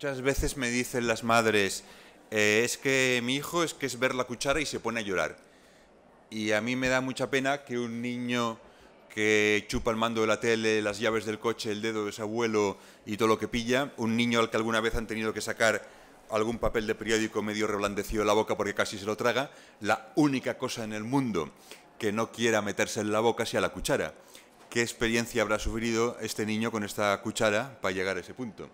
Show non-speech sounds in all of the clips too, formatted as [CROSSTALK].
Muchas veces me dicen las madres, eh, es que mi hijo es que es ver la cuchara y se pone a llorar. Y a mí me da mucha pena que un niño que chupa el mando de la tele, las llaves del coche, el dedo de su abuelo y todo lo que pilla, un niño al que alguna vez han tenido que sacar algún papel de periódico medio reblandecido en la boca porque casi se lo traga, la única cosa en el mundo que no quiera meterse en la boca sea la cuchara. ¿Qué experiencia habrá sufrido este niño con esta cuchara para llegar a ese punto?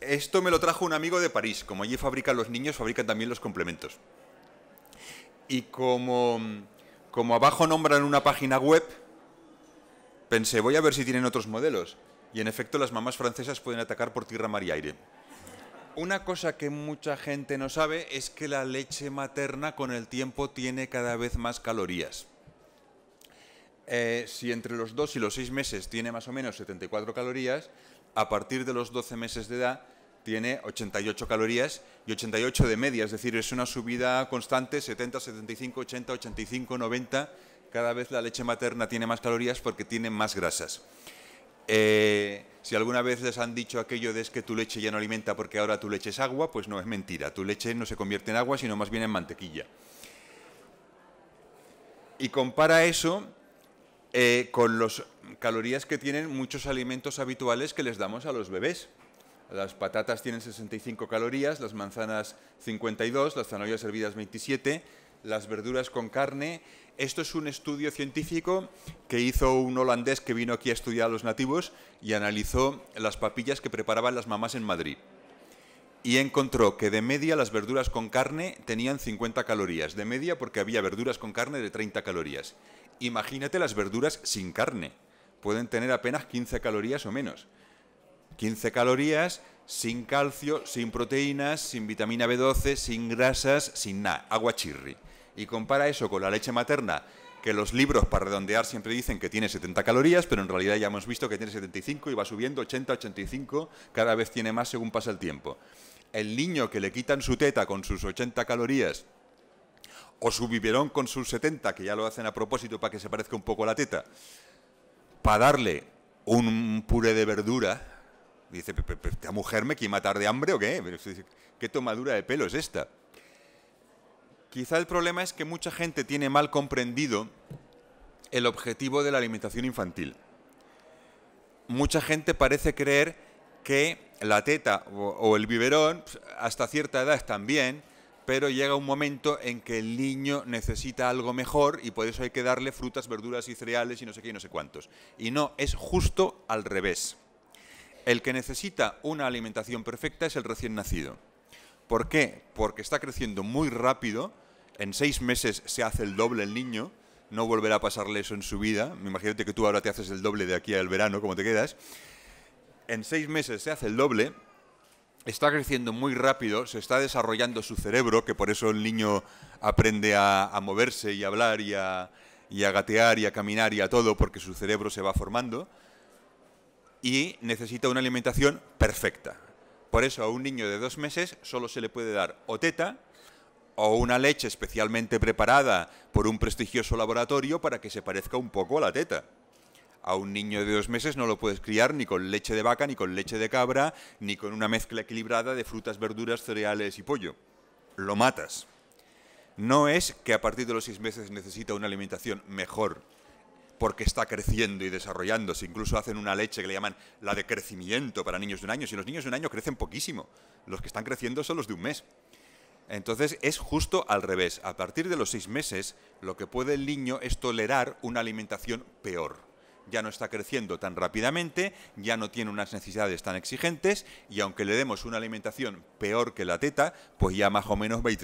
Esto me lo trajo un amigo de París. Como allí fabrican los niños, fabrican también los complementos. Y como, abajo nombran una página web, pensé, voy a ver si tienen otros modelos. Y en efecto, las mamás francesas pueden atacar por tierra, mar y aire. Una cosa que mucha gente no sabe es que la leche materna con el tiempo tiene cada vez más calorías. Eh, si entre los dos y los seis meses tiene más o menos 74 calorías, a partir de los 12 meses de edad tiene 88 calorías y 88 de media, es decir, es una subida constante, 70, 75, 80, 85, 90. Cada vez la leche materna tiene más calorías porque tiene más grasas. Eh, si alguna vez les han dicho aquello de es que tu leche ya no alimenta porque ahora tu leche es agua, pues no es mentira. Tu leche no se convierte en agua, sino más bien en mantequilla. Y compara eso eh, con las calorías que tienen muchos alimentos habituales que les damos a los bebés. Las patatas tienen 65 calorías, las manzanas 52, las zanahorias hervidas 27, las verduras con carne. Esto es un estudio científico que hizo un holandés que vino aquí a estudiar a los nativos y analizó las papillas que preparaban las mamás en Madrid. Y encontró que de media las verduras con carne tenían 50 calorías, de media porque había verduras con carne de 30 calorías. Imagínate las verduras sin carne, pueden tener apenas 15 calorías o menos. 15 calorías, sin calcio, sin proteínas, sin vitamina B12, sin grasas, sin nada, agua chirri. Y compara eso con la leche materna, que los libros para redondear siempre dicen que tiene 70 calorías, pero en realidad ya hemos visto que tiene 75 y va subiendo 80, 85, cada vez tiene más según pasa el tiempo. El niño que le quitan su teta con sus 80 calorías o su biberón con sus 70, que ya lo hacen a propósito para que se parezca un poco a la teta, para darle un puré de verdura, dice, ¿esta mujer me quiere matar de hambre o qué? ¿Qué tomadura de pelo es esta? Quizá el problema es que mucha gente tiene mal comprendido el objetivo de la alimentación infantil. Mucha gente parece creer que la teta o, el biberón pues, hasta cierta edad están bien, pero llega un momento en que el niño necesita algo mejor y por eso hay que darle frutas, verduras y cereales y no sé qué y no sé cuántos. Y no, es justo al revés. El que necesita una alimentación perfecta es el recién nacido. ¿Por qué? Porque está creciendo muy rápido, en seis meses se hace el doble el niño, no volverá a pasarle eso en su vida, imagínate que tú ahora te haces el doble de aquí al verano, como te quedas, en seis meses se hace el doble, está creciendo muy rápido, se está desarrollando su cerebro, que por eso el niño aprende a, moverse y a hablar y a gatear y a caminar y a todo, porque su cerebro se va formando, y necesita una alimentación perfecta. Por eso a un niño de dos meses solo se le puede dar o teta o una leche especialmente preparada por un prestigioso laboratorio para que se parezca un poco a la teta. A un niño de dos meses no lo puedes criar ni con leche de vaca, ni con leche de cabra, ni con una mezcla equilibrada de frutas, verduras, cereales y pollo. Lo matas. No es que a partir de los seis meses necesita una alimentación mejor porque está creciendo y desarrollándose. Incluso hacen una leche que le llaman la de crecimiento para niños de un año. Si los niños de un año crecen poquísimo, los que están creciendo son los de un mes. Entonces es justo al revés. A partir de los seis meses, lo que puede el niño es tolerar una alimentación peor. Ya no está creciendo tan rápidamente, ya no tiene unas necesidades tan exigentes y aunque le demos una alimentación peor que la teta, pues ya más o menos va ir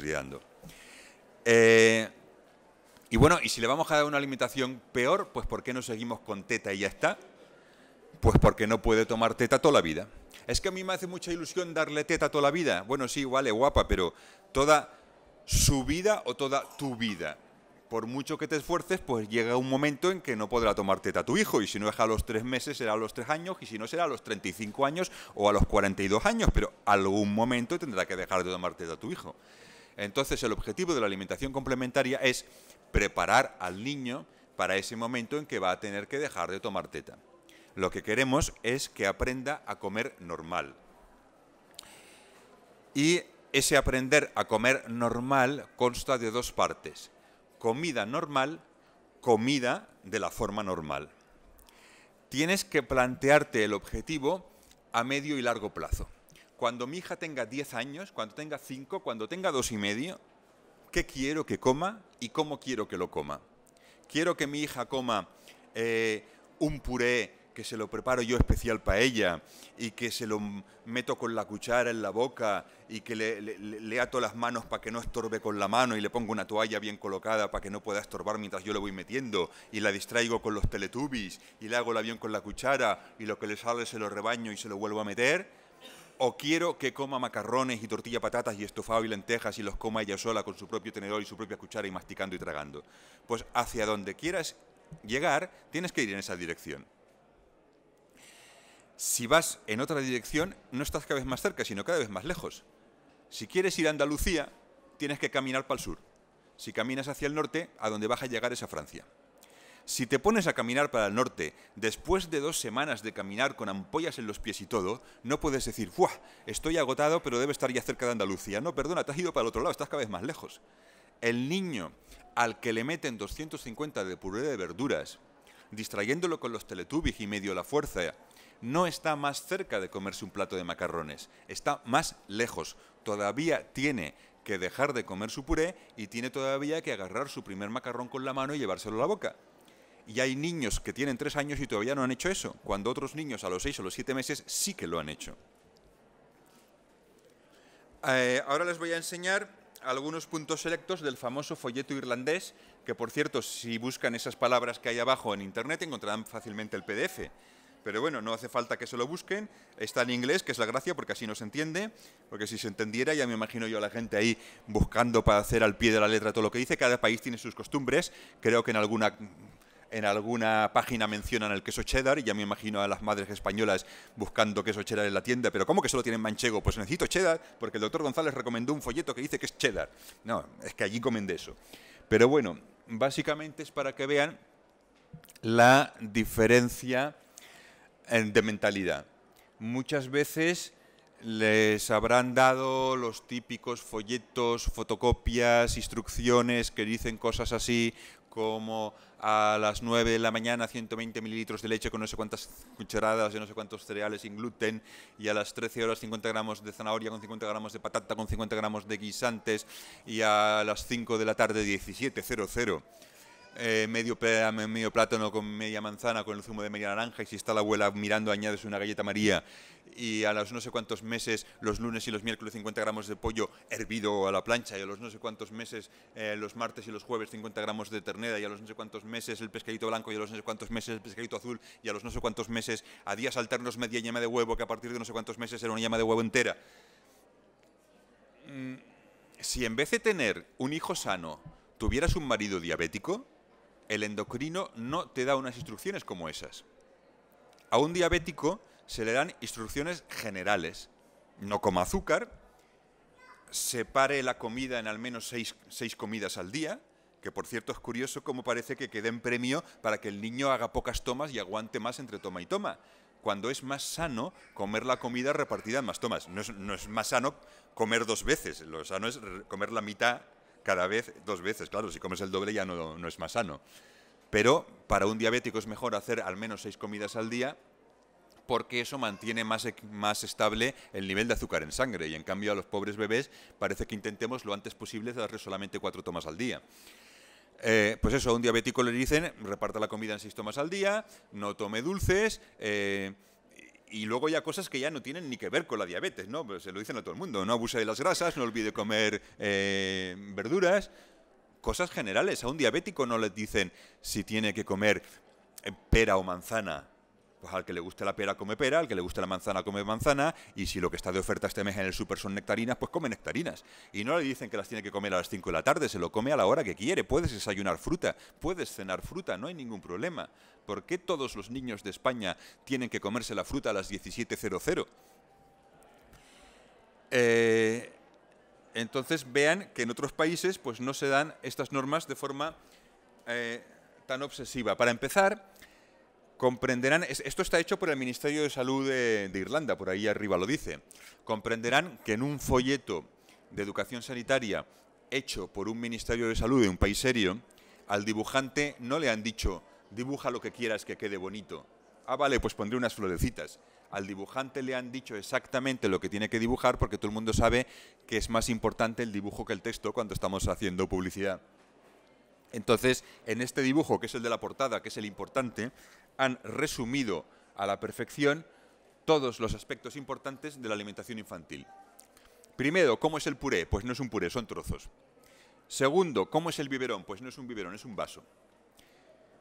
eh, y bueno, y si le vamos a dar una alimentación peor, pues ¿por qué no seguimos con teta y ya está? Pues porque no puede tomar teta toda la vida. Es que a mí me hace mucha ilusión darle teta toda la vida. Bueno, sí, vale, guapa, pero toda su vida o toda tu vida. Por mucho que te esfuerces, pues llega un momento en que no podrá tomar teta tu hijo. Y si no es a los tres meses, será a los tres años. Y si no, será a los 35 años o a los 42 años. Pero algún momento tendrá que dejar de tomar teta tu hijo. Entonces el objetivo de la alimentación complementaria es preparar al niño para ese momento en que va a tener que dejar de tomar teta. Lo que queremos es que aprenda a comer normal. Y ese aprender a comer normal consta de dos partes. Comida normal, comida de la forma normal. Tienes que plantearte el objetivo a medio y largo plazo cuando mi hija tenga 10 años, cuando tenga 5, cuando tenga dos y medio, qué quiero que coma y cómo quiero que lo coma. Quiero que mi hija coma eh, un puré que se lo preparo yo especial para ella y que se lo meto con la cuchara en la boca y que le, le ato las manos para que no estorbe con la mano y le pongo una toalla bien colocada para que no pueda estorbar mientras yo le voy metiendo y la distraigo con los teletubbies y le hago el avión con la cuchara y lo que le sale se lo rebaño y se lo vuelvo a meter o quiero que coma macarrones y tortilla patatas y estofado y lentejas y los coma ella sola con su propio tenedor y su propia cuchara y masticando y tragando. Pues hacia donde quieras llegar, tienes que ir en esa dirección. Si vas en otra dirección, no estás cada vez más cerca, sino cada vez más lejos. Si quieres ir a Andalucía, tienes que caminar para el sur. Si caminas hacia el norte, a donde vas a llegar es a Francia. Si te pones a caminar para el norte después de dos semanas de caminar con ampollas en los pies y todo, no puedes decir, ¡fuah!, Estoy agotado, pero debe estar ya cerca de Andalucía. No, perdona, te has ido para el otro lado, estás cada vez más lejos. El niño al que le meten 250 de puré de verduras, distrayéndolo con los teletubbies y medio la fuerza, no está más cerca de comerse un plato de macarrones, está más lejos. Todavía tiene que dejar de comer su puré y tiene todavía que agarrar su primer macarrón con la mano y llevárselo a la boca. Y hay niños que tienen tres años y todavía no han hecho eso, cuando otros niños a los seis o los siete meses sí que lo han hecho. Eh, ahora les voy a enseñar algunos puntos selectos del famoso folleto irlandés, que por cierto, si buscan esas palabras que hay abajo en Internet encontrarán fácilmente el PDF. Pero bueno, no hace falta que se lo busquen. Está en inglés, que es la gracia, porque así no se entiende. Porque si se entendiera, ya me imagino yo a la gente ahí buscando para hacer al pie de la letra todo lo que dice. Cada país tiene sus costumbres. Creo que en alguna en alguna página mencionan el queso cheddar y ya me imagino a las madres españolas buscando queso cheddar en la tienda, pero ¿cómo que solo tienen manchego? Pues necesito cheddar porque el doctor González recomendó un folleto que dice que es cheddar. No, es que allí comen de eso. Pero bueno, básicamente es para que vean la diferencia eh, de mentalidad. Muchas veces les habrán dado los típicos folletos, fotocopias, instrucciones que dicen cosas así como a las 9 de la mañana 120 mililitros de leche con no sé cuántas cucharadas de no sé cuántos cereales sin gluten y a las 13 horas 50 gramos de zanahoria con 50 gramos de patata con 50 gramos de guisantes y a las 5 de la tarde 17.00 eh, medio, medio plátano con media manzana con el zumo de media naranja y si está la abuela mirando añades una galleta María y a los no sé cuántos meses, los lunes y los miércoles 50 gramos de pollo hervido a la plancha y a los no sé cuántos meses, eh, los martes y los jueves 50 gramos de ternera y a los no sé cuántos meses el pescadito blanco y a los no sé cuántos meses el pescadito azul y a los no sé cuántos meses a días alternos media yema de huevo que a partir de no sé cuántos meses era una llama de huevo entera. Mm, si en vez de tener un hijo sano tuvieras un marido diabético, el endocrino no te da unas instrucciones como esas. A un diabético se le dan instrucciones generales. No coma azúcar, separe la comida en al menos seis, comidas al día, que por cierto es curioso cómo parece que quede en premio para que el niño haga pocas tomas y aguante más entre toma y toma, cuando es más sano comer la comida repartida en más tomas. No es, no es más sano comer dos veces, lo sano es comer la mitad cada vez dos veces. Claro, si comes el doble ya no, es más sano. Pero para un diabético es mejor hacer al menos seis comidas al día porque eso mantiene más, más estable el nivel de azúcar en sangre. Y en cambio a los pobres bebés parece que intentemos lo antes posible darle solamente cuatro tomas al día. Eh, pues eso, a un diabético le dicen, reparta la comida en seis tomas al día, no tome dulces, eh, y luego ya cosas que ya no tienen ni que ver con la diabetes, ¿no? Pues se lo dicen a todo el mundo. No abuse de las grasas, no olvide comer eh, verduras. Cosas generales. A un diabético no les dicen si tiene que comer eh, pera o manzana pues al que le guste la pera come pera, al que le guste la manzana come manzana, y si lo que está de oferta este mes en el super son nectarinas, pues come nectarinas. Y no le dicen que las tiene que comer a las 5 de la tarde, se lo come a la hora que quiere. Puedes desayunar fruta, puedes cenar fruta, no hay ningún problema. ¿Por qué todos los niños de España tienen que comerse la fruta a las 17.00? Eh, entonces vean que en otros países pues no se dan estas normas de forma eh, tan obsesiva. Para empezar, comprenderán, esto está hecho por el Ministerio de Salud de, Irlanda, por ahí arriba lo dice, comprenderán que en un folleto de educación sanitaria hecho por un Ministerio de Salud de un país serio, al dibujante no le han dicho, dibuja lo que quieras que quede bonito. Ah, vale, pues pondré unas florecitas. Al dibujante le han dicho exactamente lo que tiene que dibujar porque todo el mundo sabe que es más importante el dibujo que el texto cuando estamos haciendo publicidad. Entonces, en este dibujo, que es el de la portada, que es el importante, han resumido a la perfección todos los aspectos importantes de la alimentación infantil. Primero, ¿cómo es el puré? Pues no es un puré, son trozos. Segundo, ¿cómo es el biberón? Pues no es un biberón, es un vaso.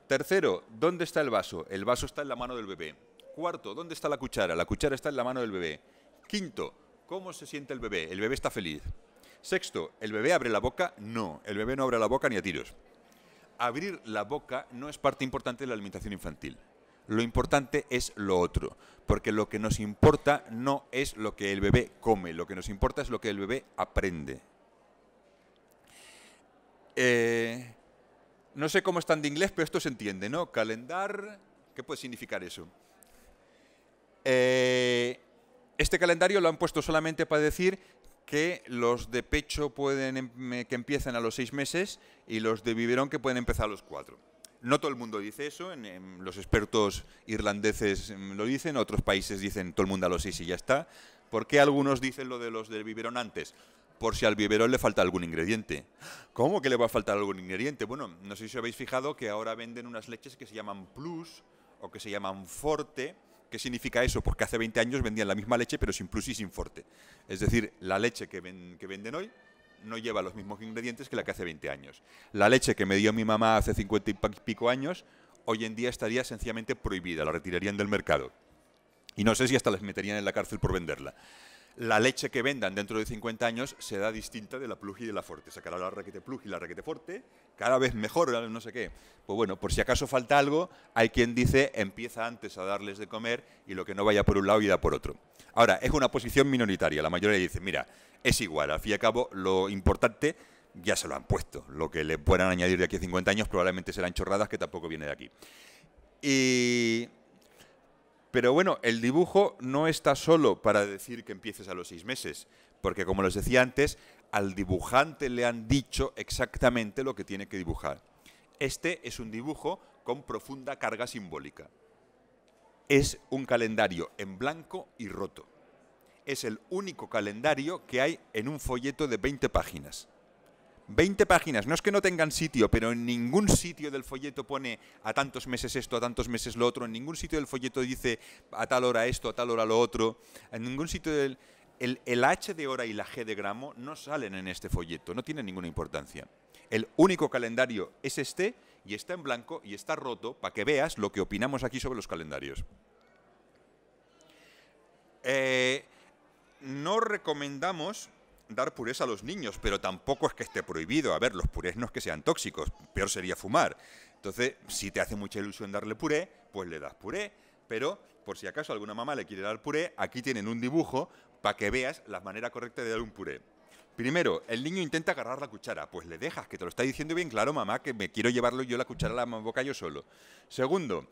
Tercero, ¿dónde está el vaso? El vaso está en la mano del bebé. Cuarto, ¿dónde está la cuchara? La cuchara está en la mano del bebé. Quinto, ¿cómo se siente el bebé? El bebé está feliz. Sexto, ¿el bebé abre la boca? No, el bebé no abre la boca ni a tiros abrir la boca no es parte importante de la alimentación infantil. Lo importante es lo otro, porque lo que nos importa no es lo que el bebé come, lo que nos importa es lo que el bebé aprende. Eh, no sé cómo están de inglés, pero esto se entiende, ¿no? Calendar, ¿qué puede significar eso? Eh, este calendario lo han puesto solamente para decir que los de pecho pueden em-, que empiezan a los seis meses y los de biberón que pueden empezar a los cuatro. No todo el mundo dice eso, los expertos irlandeses em, lo dicen, otros países dicen todo el mundo a los seis y ya está. ¿Por qué algunos dicen lo de los del biberón antes? Por si al biberón le falta algún ingrediente. ¿Cómo que le va a faltar algún ingrediente? Bueno, no sé si habéis fijado que ahora venden unas leches que se llaman Plus o que se llaman Forte, ¿Qué significa eso? Porque hace 20 años vendían la misma leche, pero sin plus y sin forte. Es decir, la leche que, que venden hoy no lleva los mismos ingredientes que la que hace 20 años. La leche que me dio mi mamá hace 50 y pico años, hoy en día estaría sencillamente prohibida, la retirarían del mercado. Y no sé si hasta las meterían en la cárcel por venderla la leche que vendan dentro de 50 años será distinta de la Plug y de la fuerte Sacará la raquete Plug y la raquete fuerte cada vez mejor, no sé qué. Pues bueno, por si acaso falta algo, hay quien dice empieza antes a darles de comer y lo que no vaya por un lado irá por otro. Ahora, es una posición minoritaria. La mayoría dice, mira, es igual, al fin y al cabo lo importante ya se lo han puesto. Lo que le puedan añadir de aquí a 50 años probablemente serán chorradas que tampoco viene de aquí. Y pero bueno, el dibujo no está solo para decir que empieces a los seis meses, porque como les decía antes, al dibujante le han dicho exactamente lo que tiene que dibujar. Este es un dibujo con profunda carga simbólica. Es un calendario en blanco y roto. Es el único calendario que hay en un folleto de 20 páginas. 20 páginas, no es que no tengan sitio, pero en ningún sitio del folleto pone a tantos meses esto, a tantos meses lo otro, en ningún sitio del folleto dice a tal hora esto, a tal hora lo otro, en ningún sitio del... El, H de hora y la G de gramo no salen en este folleto, no tienen ninguna importancia. El único calendario es este y está en blanco y está roto para que veas lo que opinamos aquí sobre los calendarios. Eh, no recomendamos dar purés a los niños, pero tampoco es que esté prohibido. A ver, los purés no es que sean tóxicos, peor sería fumar. Entonces, si te hace mucha ilusión darle puré, pues le das puré. Pero, por si acaso alguna mamá le quiere dar puré, aquí tienen un dibujo para que veas la manera correcta de dar un puré. Primero, el niño intenta agarrar la cuchara. Pues le dejas, que te lo está diciendo bien claro, mamá, que me quiero llevarlo yo la cuchara a la boca yo solo. Segundo,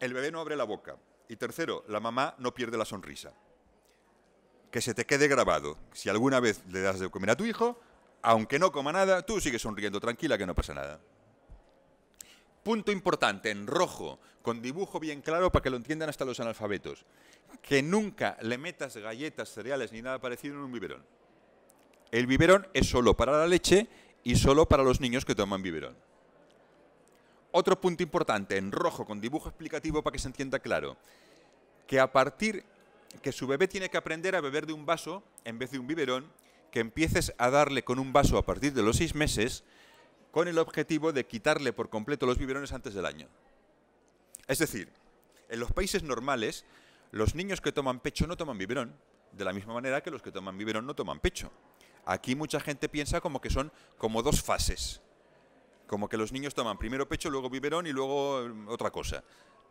el bebé no abre la boca. Y tercero, la mamá no pierde la sonrisa que se te quede grabado. Si alguna vez le das de comer a tu hijo, aunque no coma nada, tú sigues sonriendo tranquila que no pasa nada. Punto importante, en rojo, con dibujo bien claro para que lo entiendan hasta los analfabetos. Que nunca le metas galletas, cereales ni nada parecido en un biberón. El biberón es solo para la leche y solo para los niños que toman biberón. Otro punto importante, en rojo, con dibujo explicativo para que se entienda claro. Que a partir que su bebé tiene que aprender a beber de un vaso en vez de un biberón, que empieces a darle con un vaso a partir de los seis meses, con el objetivo de quitarle por completo los biberones antes del año. Es decir, en los países normales, los niños que toman pecho no toman biberón, de la misma manera que los que toman biberón no toman pecho. Aquí mucha gente piensa como que son como dos fases, como que los niños toman primero pecho, luego biberón y luego mm, otra cosa.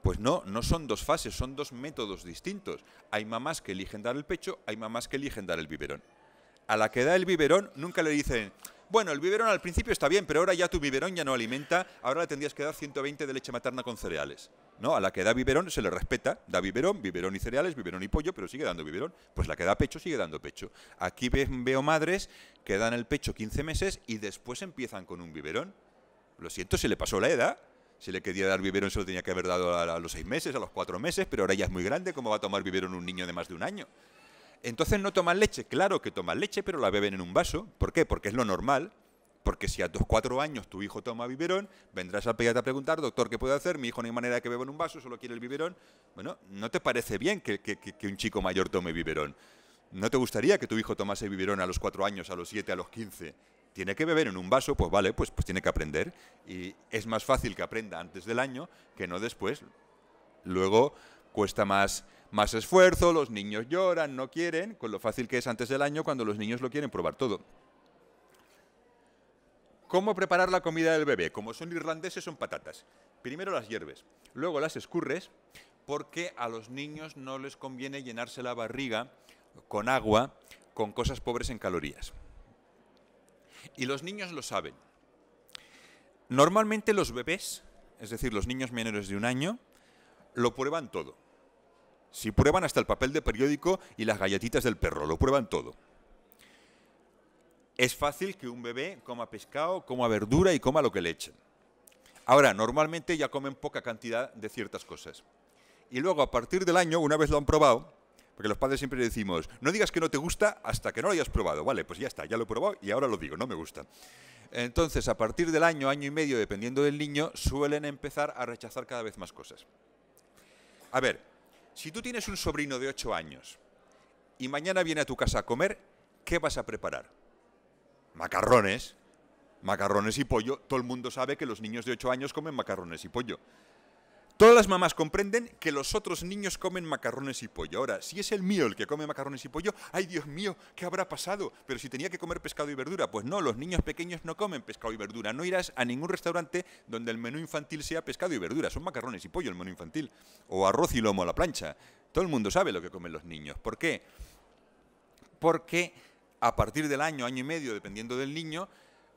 Pues no, no son dos fases, son dos métodos distintos. Hay mamás que eligen dar el pecho, hay mamás que eligen dar el biberón. A la que da el biberón nunca le dicen, bueno, el biberón al principio está bien, pero ahora ya tu biberón ya no alimenta, ahora le tendrías que dar 120 de leche materna con cereales. No, a la que da biberón se le respeta, da biberón, biberón y cereales, biberón y pollo, pero sigue dando biberón. Pues la que da pecho sigue dando pecho. Aquí veo madres que dan el pecho 15 meses y después empiezan con un biberón. Lo siento, se le pasó la edad. Si le quería dar biberón, se lo tenía que haber dado a, los seis meses, a los cuatro meses, pero ahora ya es muy grande, ¿cómo va a tomar biberón un niño de más de un año? Entonces no toman leche, claro que toman leche, pero la beben en un vaso. ¿Por qué? Porque es lo normal. Porque si a dos, cuatro años tu hijo toma biberón, vendrás al pediatra a preguntar, doctor, ¿qué puedo hacer? Mi hijo no hay manera de que beba en un vaso, solo quiere el biberón. Bueno, ¿no te parece bien que, que un chico mayor tome biberón? ¿No te gustaría que tu hijo tomase biberón a los cuatro años, a los siete, a los quince? tiene que beber en un vaso, pues vale, pues, pues tiene que aprender. Y es más fácil que aprenda antes del año que no después. Luego cuesta más, más esfuerzo, los niños lloran, no quieren, con lo fácil que es antes del año cuando los niños lo quieren probar todo. ¿Cómo preparar la comida del bebé? Como son irlandeses, son patatas. Primero las hierves, luego las escurres, porque a los niños no les conviene llenarse la barriga con agua, con cosas pobres en calorías. Y los niños lo saben. Normalmente los bebés, es decir, los niños menores de un año, lo prueban todo. Si prueban hasta el papel de periódico y las galletitas del perro, lo prueban todo. Es fácil que un bebé coma pescado, coma verdura y coma lo que le echen. Ahora, normalmente ya comen poca cantidad de ciertas cosas. Y luego, a partir del año, una vez lo han probado, porque los padres siempre decimos, no digas que no te gusta hasta que no lo hayas probado. Vale, pues ya está, ya lo he probado y ahora lo digo, no me gusta. Entonces, a partir del año, año y medio, dependiendo del niño, suelen empezar a rechazar cada vez más cosas. A ver, si tú tienes un sobrino de 8 años y mañana viene a tu casa a comer, ¿qué vas a preparar? Macarrones, macarrones y pollo. Todo el mundo sabe que los niños de 8 años comen macarrones y pollo. Todas las mamás comprenden que los otros niños comen macarrones y pollo. Ahora, si es el mío el que come macarrones y pollo, ay Dios mío, ¿qué habrá pasado? Pero si tenía que comer pescado y verdura, pues no, los niños pequeños no comen pescado y verdura. No irás a ningún restaurante donde el menú infantil sea pescado y verdura, son macarrones y pollo el menú infantil, o arroz y lomo a la plancha. Todo el mundo sabe lo que comen los niños. ¿Por qué? Porque a partir del año, año y medio, dependiendo del niño,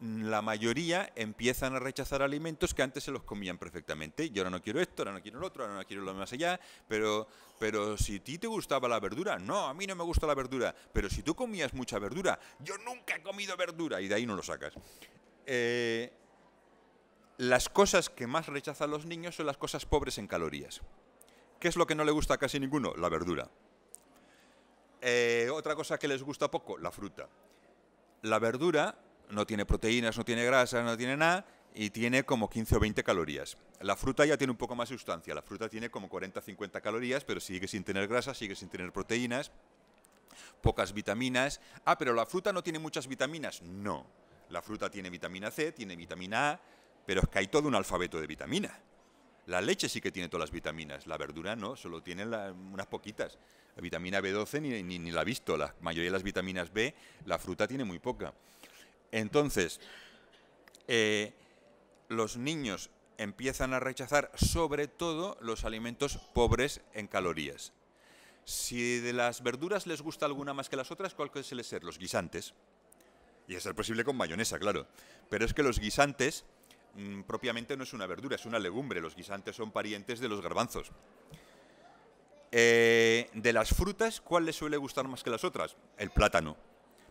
la mayoría empiezan a rechazar alimentos que antes se los comían perfectamente. Yo ahora no quiero esto, ahora no quiero el otro, ahora no quiero lo más allá, pero, pero si a ti te gustaba la verdura, no, a mí no me gusta la verdura, pero si tú comías mucha verdura, yo nunca he comido verdura y de ahí no lo sacas. Eh, las cosas que más rechazan los niños son las cosas pobres en calorías. ¿Qué es lo que no le gusta a casi ninguno? La verdura. Eh, otra cosa que les gusta poco, la fruta. La verdura no tiene proteínas, no tiene grasas, no tiene nada, y tiene como 15 o 20 calorías. La fruta ya tiene un poco más de sustancia, la fruta tiene como 40 o 50 calorías, pero sigue sin tener grasas, sigue sin tener proteínas, pocas vitaminas. Ah, pero la fruta no tiene muchas vitaminas. No, la fruta tiene vitamina C, tiene vitamina A, pero es que hay todo un alfabeto de vitaminas. La leche sí que tiene todas las vitaminas, la verdura no, solo tiene unas poquitas. La vitamina B12 ni, ni, la ha visto, la mayoría de las vitaminas B, la fruta tiene muy poca. Entonces, eh, los niños empiezan a rechazar sobre todo los alimentos pobres en calorías. Si de las verduras les gusta alguna más que las otras, ¿cuál suele ser? Los guisantes. Y es posible con mayonesa, claro. Pero es que los guisantes mm, propiamente no es una verdura, es una legumbre. Los guisantes son parientes de los garbanzos. Eh, de las frutas, ¿cuál les suele gustar más que las otras? El plátano.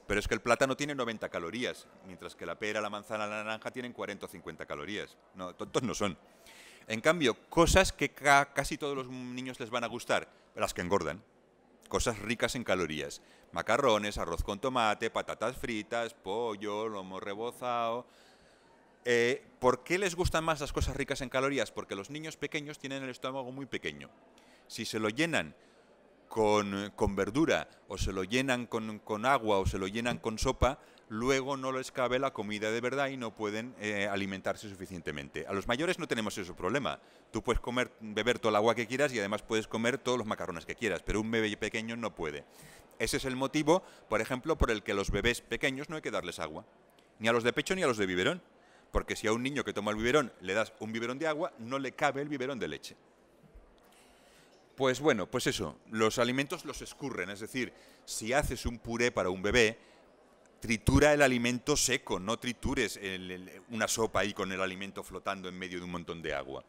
Pero es que el plátano tiene 90 calorías, mientras que la pera, la manzana, la naranja tienen 40 o 50 calorías. No, tontos no son. En cambio, cosas que casi todos los niños les van a gustar, las que engordan. Cosas ricas en calorías. Macarrones, arroz con tomate, patatas fritas, pollo, lomo rebozado. Eh, ¿Por qué les gustan más las cosas ricas en calorías? Porque los niños pequeños tienen el estómago muy pequeño. Si se lo llenan con, verdura, o se lo llenan con, agua, o se lo llenan con sopa, luego no les cabe la comida de verdad y no pueden eh, alimentarse suficientemente. A los mayores no tenemos ese problema. Tú puedes comer, beber todo el agua que quieras y además puedes comer todos los macarrones que quieras, pero un bebé pequeño no puede. Ese es el motivo, por ejemplo, por el que a los bebés pequeños no hay que darles agua, ni a los de pecho ni a los de biberón, porque si a un niño que toma el biberón le das un biberón de agua, no le cabe el biberón de leche. Pues bueno, pues eso, los alimentos los escurren, es decir, si haces un puré para un bebé, tritura el alimento seco, no tritures una sopa ahí con el alimento flotando en medio de un montón de agua.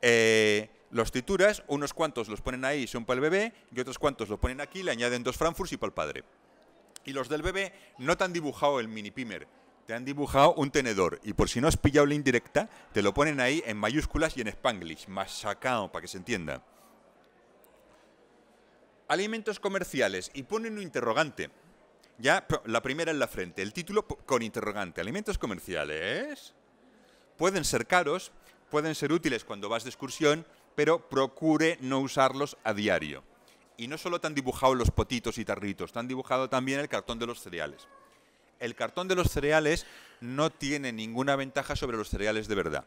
Eh, los trituras, unos cuantos los ponen ahí y son para el bebé, y otros cuantos los ponen aquí, le añaden dos Frankfurts y para el padre. Y los del bebé no te han dibujado el mini pimer, te han dibujado un tenedor, y por si no has pillado la indirecta, te lo ponen ahí en mayúsculas y en spanglish, masacado, para que se entienda alimentos comerciales y ponen un interrogante. Ya la primera en la frente, el título con interrogante. Alimentos comerciales pueden ser caros, pueden ser útiles cuando vas de excursión, pero procure no usarlos a diario. Y no solo te han dibujado los potitos y tarritos, te han dibujado también el cartón de los cereales. El cartón de los cereales no tiene ninguna ventaja sobre los cereales de verdad.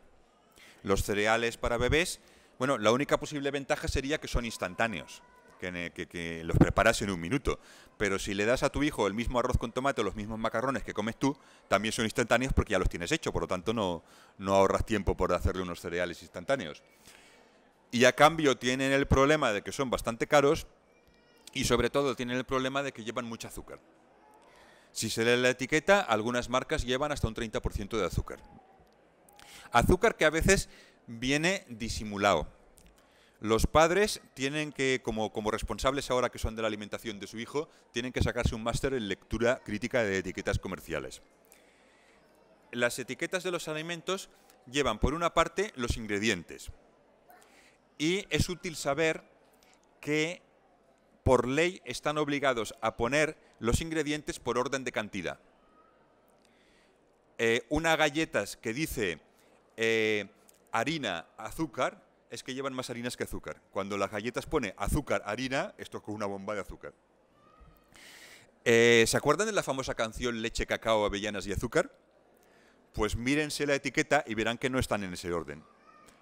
Los cereales para bebés, bueno, la única posible ventaja sería que son instantáneos que, los preparas en un minuto. Pero si le das a tu hijo el mismo arroz con tomate o los mismos macarrones que comes tú, también son instantáneos porque ya los tienes hecho, por lo tanto no, no ahorras tiempo por hacerle unos cereales instantáneos. Y a cambio tienen el problema de que son bastante caros y sobre todo tienen el problema de que llevan mucho azúcar. Si se lee la etiqueta, algunas marcas llevan hasta un 30% de azúcar. Azúcar que a veces viene disimulado. Los padres tienen que, como, responsables ahora que son de la alimentación de su hijo, tienen que sacarse un máster en lectura crítica de etiquetas comerciales. Las etiquetas de los alimentos llevan, por una parte, los ingredientes. Y es útil saber que por ley están obligados a poner los ingredientes por orden de cantidad. Eh, una galletas que dice eh, harina, azúcar, es que llevan más harinas que azúcar. Cuando las galletas pone azúcar, harina, esto es con una bomba de azúcar. Eh, ¿Se acuerdan de la famosa canción Leche, cacao, avellanas y azúcar? Pues mírense la etiqueta y verán que no están en ese orden.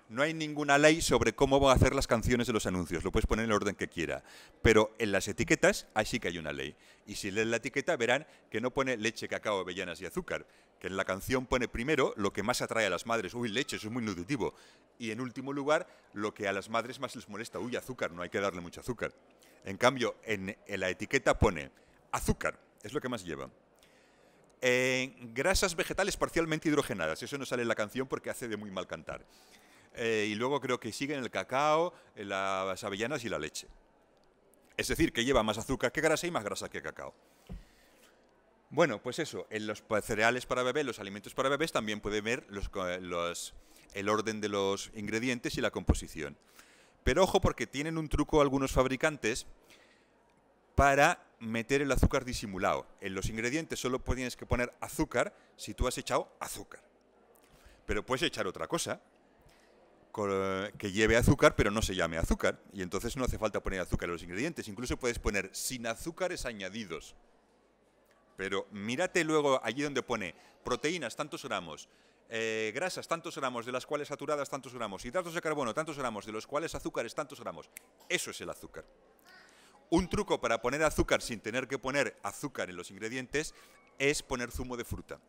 No hay ninguna ley sobre cómo van a hacer las canciones de los anuncios, lo puedes poner en el orden que quiera. Pero en las etiquetas, ahí sí que hay una ley. Y si leen la etiqueta, verán que no pone leche, cacao, avellanas y azúcar, que en la canción pone primero lo que más atrae a las madres, uy, leche, eso es muy nutritivo, y en último lugar lo que a las madres más les molesta, uy, azúcar, no hay que darle mucho azúcar. En cambio, en, la etiqueta pone azúcar, es lo que más lleva. en grasas vegetales parcialmente hidrogenadas, eso no sale en la canción porque hace de muy mal cantar. Eh, y luego creo que siguen el cacao, eh, las avellanas y la leche. Es decir, que lleva más azúcar que grasa y más grasa que cacao. Bueno, pues eso, en los cereales para bebés, los alimentos para bebés, también puede ver el orden de los ingredientes y la composición. Pero ojo porque tienen un truco algunos fabricantes para meter el azúcar disimulado. En los ingredientes solo tienes que poner azúcar si tú has echado azúcar. Pero puedes echar otra cosa que lleve azúcar pero no se llame azúcar. Y entonces no hace falta poner azúcar en los ingredientes. Incluso puedes poner sin azúcares añadidos pero mírate luego allí donde pone proteínas, tantos gramos, eh, grasas, tantos gramos, de las cuales saturadas, tantos gramos, hidratos de carbono, tantos gramos, de los cuales azúcares, tantos gramos. Eso es el azúcar. Un truco para poner azúcar sin tener que poner azúcar en los ingredientes es poner zumo de fruta.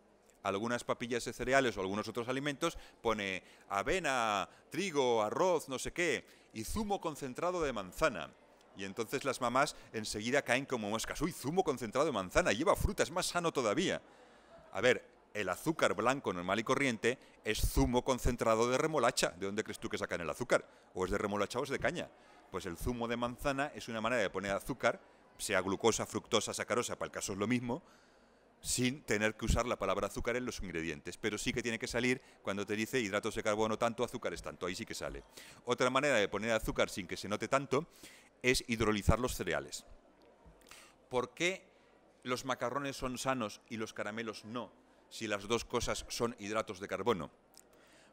Algunas papillas de cereales o algunos otros alimentos pone avena, trigo, arroz, no sé qué, y zumo concentrado de manzana y entonces las mamás enseguida caen como moscas. Uy, zumo concentrado de manzana, lleva fruta, es más sano todavía. A ver, el azúcar blanco normal y corriente es zumo concentrado de remolacha. ¿De dónde crees tú que sacan el azúcar? ¿O es de remolacha o es de caña? Pues el zumo de manzana es una manera de poner azúcar, sea glucosa, fructosa, sacarosa, para el caso es lo mismo, sin tener que usar la palabra azúcar en los ingredientes, pero sí que tiene que salir cuando te dice hidratos de carbono tanto, azúcares tanto, ahí sí que sale. Otra manera de poner azúcar sin que se note tanto es hidrolizar los cereales. ¿Por qué los macarrones son sanos y los caramelos no, si las dos cosas son hidratos de carbono?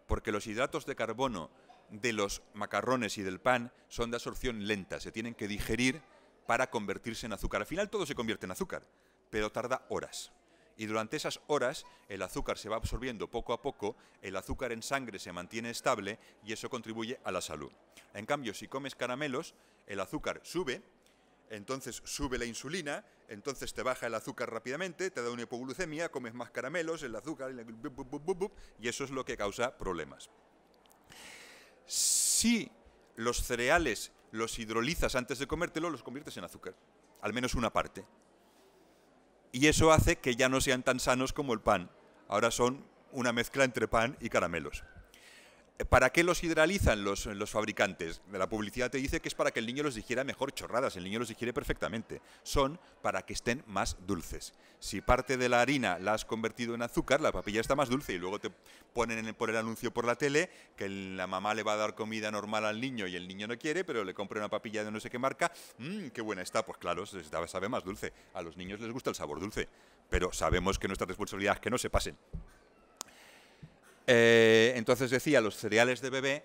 Porque los hidratos de carbono de los macarrones y del pan son de absorción lenta, se tienen que digerir para convertirse en azúcar. Al final todo se convierte en azúcar, pero tarda horas. Y durante esas horas el azúcar se va absorbiendo poco a poco, el azúcar en sangre se mantiene estable y eso contribuye a la salud. En cambio, si comes caramelos, el azúcar sube, entonces sube la insulina, entonces te baja el azúcar rápidamente, te da una hipoglucemia, comes más caramelos, el azúcar, y eso es lo que causa problemas. Si los cereales los hidrolizas antes de comértelo, los conviertes en azúcar, al menos una parte. Y eso hace que ya no sean tan sanos como el pan, ahora son una mezcla entre pan y caramelos. ¿Para qué los hidralizan los, los, fabricantes? La publicidad te dice que es para que el niño los digiera mejor chorradas, el niño los digiere perfectamente. Son para que estén más dulces. Si parte de la harina la has convertido en azúcar, la papilla está más dulce y luego te ponen el, por el anuncio por la tele que la mamá le va a dar comida normal al niño y el niño no quiere, pero le compra una papilla de no sé qué marca. Mmm, qué buena está. Pues claro, sabe más dulce. A los niños les gusta el sabor dulce, pero sabemos que nuestra responsabilidad es que no se pasen. Eh, entonces decía, los cereales de bebé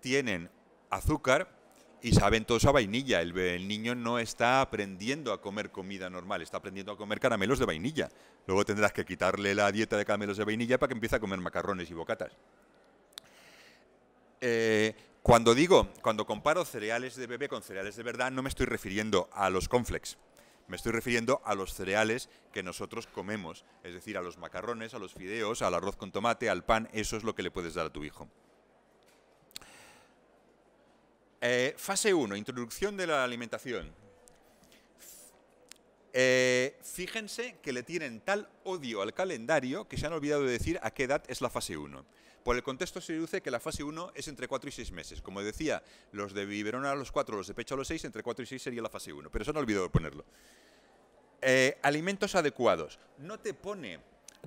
tienen azúcar y saben todos a vainilla. El, niño no está aprendiendo a comer comida normal, está aprendiendo a comer caramelos de vainilla. Luego tendrás que quitarle la dieta de caramelos de vainilla para que empiece a comer macarrones y bocatas. Eh, cuando digo, cuando comparo cereales de bebé con cereales de verdad, no me estoy refiriendo a los conflex me estoy refiriendo a los cereales que nosotros comemos, es decir, a los macarrones, a los fideos, al arroz con tomate, al pan, eso es lo que le puedes dar a tu hijo. Eh, fase 1, introducción de la alimentación. Fíjense que le tienen tal odio al calendario que se han olvidado de decir a qué edad es la fase 1. Por el contexto se deduce que la fase 1 es entre 4 y 6 meses. Como decía, los de biberón a los 4, los de pecho a los 6, entre 4 y 6 sería la fase 1, pero se han olvidado de ponerlo. Eh, alimentos adecuados. No te pone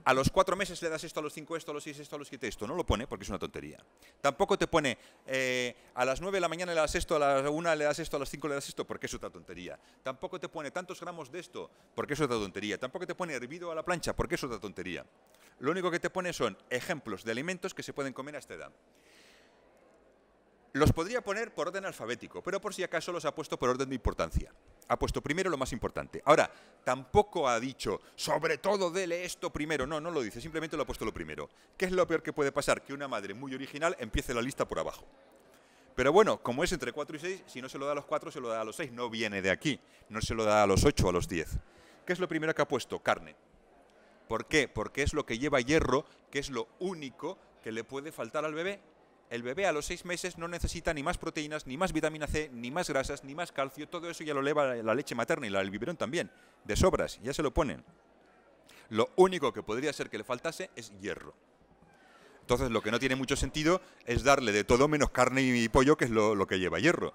a los cuatro meses le das esto, a los cinco esto, a los seis esto, a los siete esto. No lo pone porque es una tontería. Tampoco te pone eh, a las nueve de la mañana le das esto, a las una le das esto, a las cinco le das esto, porque es otra tontería. Tampoco te pone tantos gramos de esto, porque es otra tontería. Tampoco te pone hervido a la plancha, porque es otra tontería. Lo único que te pone son ejemplos de alimentos que se pueden comer a esta edad. Los podría poner por orden alfabético, pero por si acaso los ha puesto por orden de importancia ha puesto primero lo más importante. Ahora, tampoco ha dicho, sobre todo dele esto primero. No, no lo dice, simplemente lo ha puesto lo primero. ¿Qué es lo peor que puede pasar? Que una madre muy original empiece la lista por abajo. Pero bueno, como es entre 4 y 6, si no se lo da a los 4, se lo da a los 6. No viene de aquí. No se lo da a los 8, a los 10. ¿Qué es lo primero que ha puesto? Carne. ¿Por qué? Porque es lo que lleva hierro, que es lo único que le puede faltar al bebé el bebé a los seis meses no necesita ni más proteínas, ni más vitamina C, ni más grasas, ni más calcio, todo eso ya lo lleva la leche materna y la del biberón también, de sobras, ya se lo ponen. Lo único que podría ser que le faltase es hierro. Entonces lo que no tiene mucho sentido es darle de todo menos carne y pollo, que es lo, que lleva hierro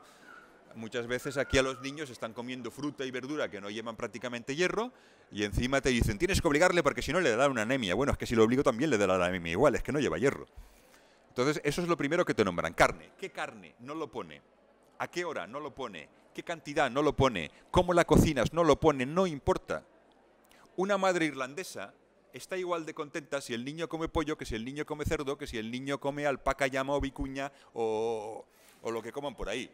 muchas veces aquí a los niños están comiendo fruta y verdura que no llevan prácticamente hierro y encima te dicen, tienes que obligarle porque si no le da una anemia. Bueno, es que si lo obligo también le da la anemia igual, es que no lleva hierro. Entonces, eso es lo primero que te nombran. Carne. ¿Qué carne? No lo pone. ¿A qué hora? No lo pone. ¿Qué cantidad? No lo pone. ¿Cómo la cocinas? No lo pone. No importa. Una madre irlandesa está igual de contenta si el niño come pollo que si el niño come cerdo, que si el niño come alpaca, llama o vicuña o, o lo que coman por ahí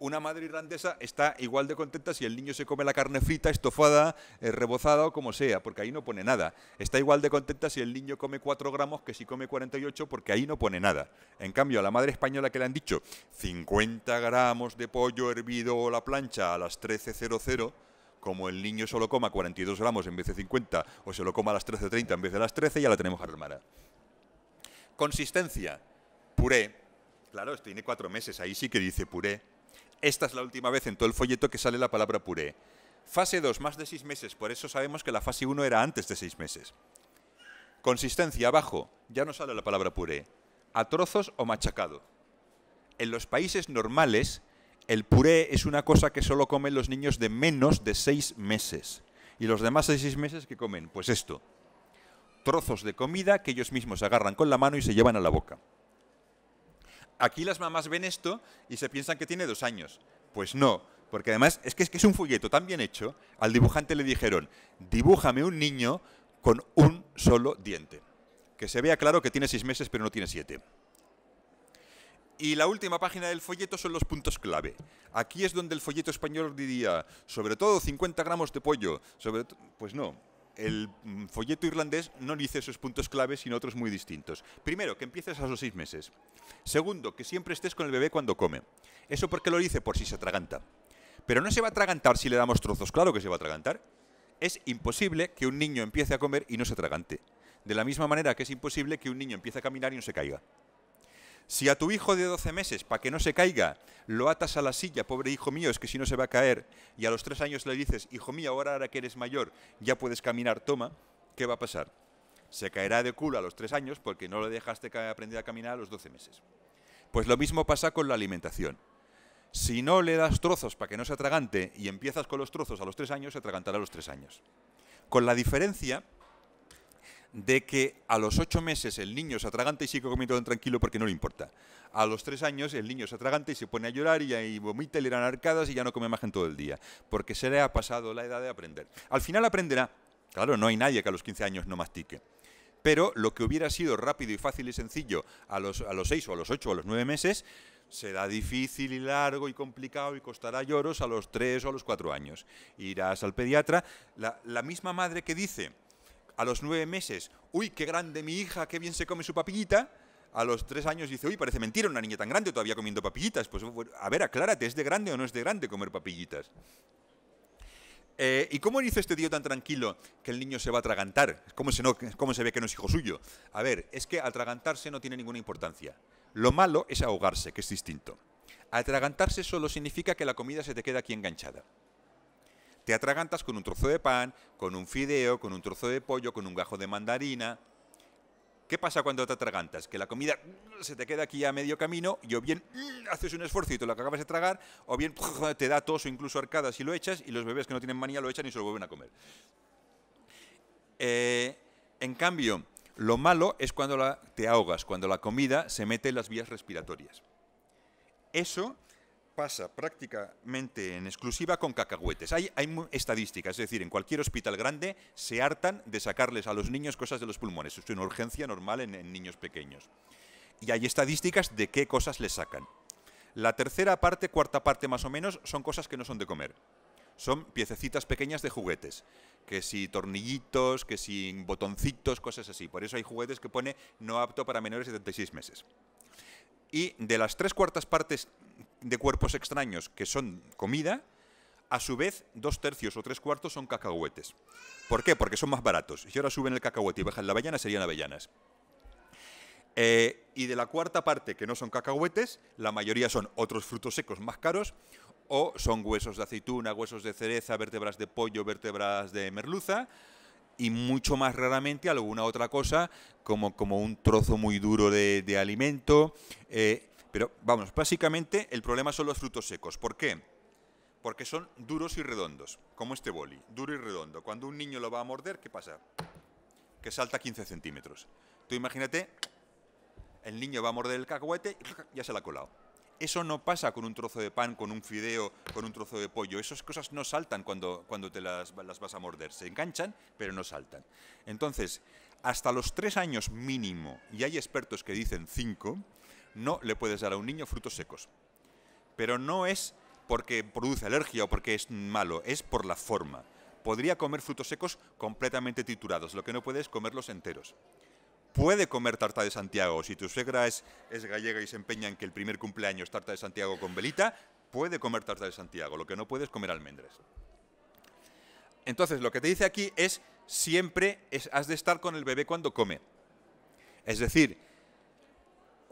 una madre irlandesa está igual de contenta si el niño se come la carne frita, estofada, eh, rebozada o como sea, porque ahí no pone nada. Está igual de contenta si el niño come 4 gramos que si come 48, porque ahí no pone nada. En cambio, a la madre española que le han dicho 50 gramos de pollo hervido o la plancha a las 13.00, como el niño solo coma 42 gramos en vez de 50 o se lo coma a las 13.30 en vez de las 13, ya la tenemos armada. Consistencia, puré. Claro, esto tiene cuatro meses, ahí sí que dice puré esta es la última vez en todo el folleto que sale la palabra puré. Fase 2, más de 6 meses, por eso sabemos que la fase 1 era antes de 6 meses. Consistencia, abajo, ya no sale la palabra puré. A trozos o machacado. En los países normales, el puré es una cosa que solo comen los niños de menos de 6 meses. ¿Y los demás de 6 meses qué comen? Pues esto. Trozos de comida que ellos mismos agarran con la mano y se llevan a la boca aquí las mamás ven esto y se piensan que tiene dos años. Pues no, porque además es que, es un folleto tan bien hecho, al dibujante le dijeron, dibújame un niño con un solo diente. Que se vea claro que tiene seis meses pero no tiene siete. Y la última página del folleto son los puntos clave. Aquí es donde el folleto español diría, sobre todo 50 gramos de pollo, sobre pues no, el mm, folleto irlandés no dice esos puntos clave, sino otros muy distintos. Primero, que empieces a los seis meses. Segundo, que siempre estés con el bebé cuando come. Eso porque lo dice por si se atraganta. Pero no se va a atragantar si le damos trozos, claro que se va a atragantar. Es imposible que un niño empiece a comer y no se atragante. De la misma manera que es imposible que un niño empiece a caminar y no se caiga. Si a tu hijo de 12 meses, para que no se caiga, lo atas a la silla, pobre hijo mío, es que si no se va a caer, y a los tres años le dices, hijo mío, ahora, que eres mayor, ya puedes caminar, toma, ¿qué va a pasar? Se caerá de culo a los tres años porque no le dejaste aprender a caminar a los 12 meses. Pues lo mismo pasa con la alimentación. Si no le das trozos para que no se atragante y empiezas con los trozos a los tres años, se atragantará a los tres años. Con la diferencia de que a los ocho meses el niño se atraganta y sigue comiendo tranquilo porque no le importa. A los tres años el niño se atragante y se pone a llorar y, vomita y le dan arcadas y ya no come más en todo el día, porque se le ha pasado la edad de aprender. Al final aprenderá, claro, no hay nadie que a los 15 años no mastique, pero lo que hubiera sido rápido y fácil y sencillo a los, seis o a los ocho o a los nueve meses, será difícil y largo y complicado y costará lloros a los tres o a los cuatro años. Irás al pediatra, la, la misma madre que dice a los nueve meses, uy, qué grande mi hija, qué bien se come su papillita. A los tres años dice, uy, parece mentira una niña tan grande todavía comiendo papillitas. Pues a ver, aclárate, ¿es de grande o no es de grande comer papillitas? Eh, ¿Y cómo dice este tío tan tranquilo que el niño se va a atragantar? ¿Cómo se, ¿Cómo se ve que no es hijo suyo? A ver, es que atragantarse no tiene ninguna importancia. Lo malo es ahogarse, que es distinto. Atragantarse solo significa que la comida se te queda aquí enganchada. Te atragantas con un trozo de pan, con un fideo, con un trozo de pollo, con un gajo de mandarina. ¿Qué pasa cuando te atragantas? Que la comida se te queda aquí a medio camino y o bien haces un esfuerzo y te lo acabas de tragar, o bien te da tos o incluso arcadas y lo echas y los bebés que no tienen manía lo echan y se vuelven a comer. Eh, en cambio, lo malo es cuando te ahogas, cuando la comida se mete en las vías respiratorias. Eso pasa prácticamente en exclusiva con cacahuetes. Hay, estadísticas, es decir, en cualquier hospital grande se hartan de sacarles a los niños cosas de los pulmones. Es una urgencia normal en, en niños pequeños. Y hay estadísticas de qué cosas les sacan. La tercera parte, cuarta parte más o menos, son cosas que no son de comer. Son piececitas pequeñas de juguetes. Que si tornillitos, que si botoncitos, cosas así. Por eso hay juguetes que pone no apto para menores de 76 meses. Y de las tres cuartas partes de cuerpos extraños que son comida, a su vez dos tercios o tres cuartos son cacahuetes. ¿Por qué? Porque son más baratos. Si ahora suben el cacahuete y bajan la avellana, serían avellanas. Eh, y de la cuarta parte, que no son cacahuetes, la mayoría son otros frutos secos más caros, o son huesos de aceituna, huesos de cereza, vértebras de pollo, vértebras de merluza, y mucho más raramente alguna otra cosa, como, como un trozo muy duro de, alimento. Eh, pero vamos, básicamente el problema son los frutos secos. ¿Por qué? Porque son duros y redondos, como este boli, duro y redondo. Cuando un niño lo va a morder, ¿qué pasa? Que salta 15 centímetros. Tú imagínate, el niño va a morder el cacahuete y ya se la ha colado. Eso no pasa con un trozo de pan, con un fideo, con un trozo de pollo. Esas cosas no saltan cuando, cuando te las, las vas a morder. Se enganchan, pero no saltan. Entonces, hasta los tres años mínimo, y hay expertos que dicen cinco, no le puedes dar a un niño frutos secos. Pero no es porque produce alergia o porque es malo, es por la forma. Podría comer frutos secos completamente triturados, lo que no puedes es comerlos enteros. Puede comer tarta de Santiago, si tu suegra es, es gallega y se empeña en que el primer cumpleaños tarta de Santiago con velita, puede comer tarta de Santiago, lo que no puede es comer almendras. Entonces, lo que te dice aquí es siempre has de estar con el bebé cuando come. Es decir,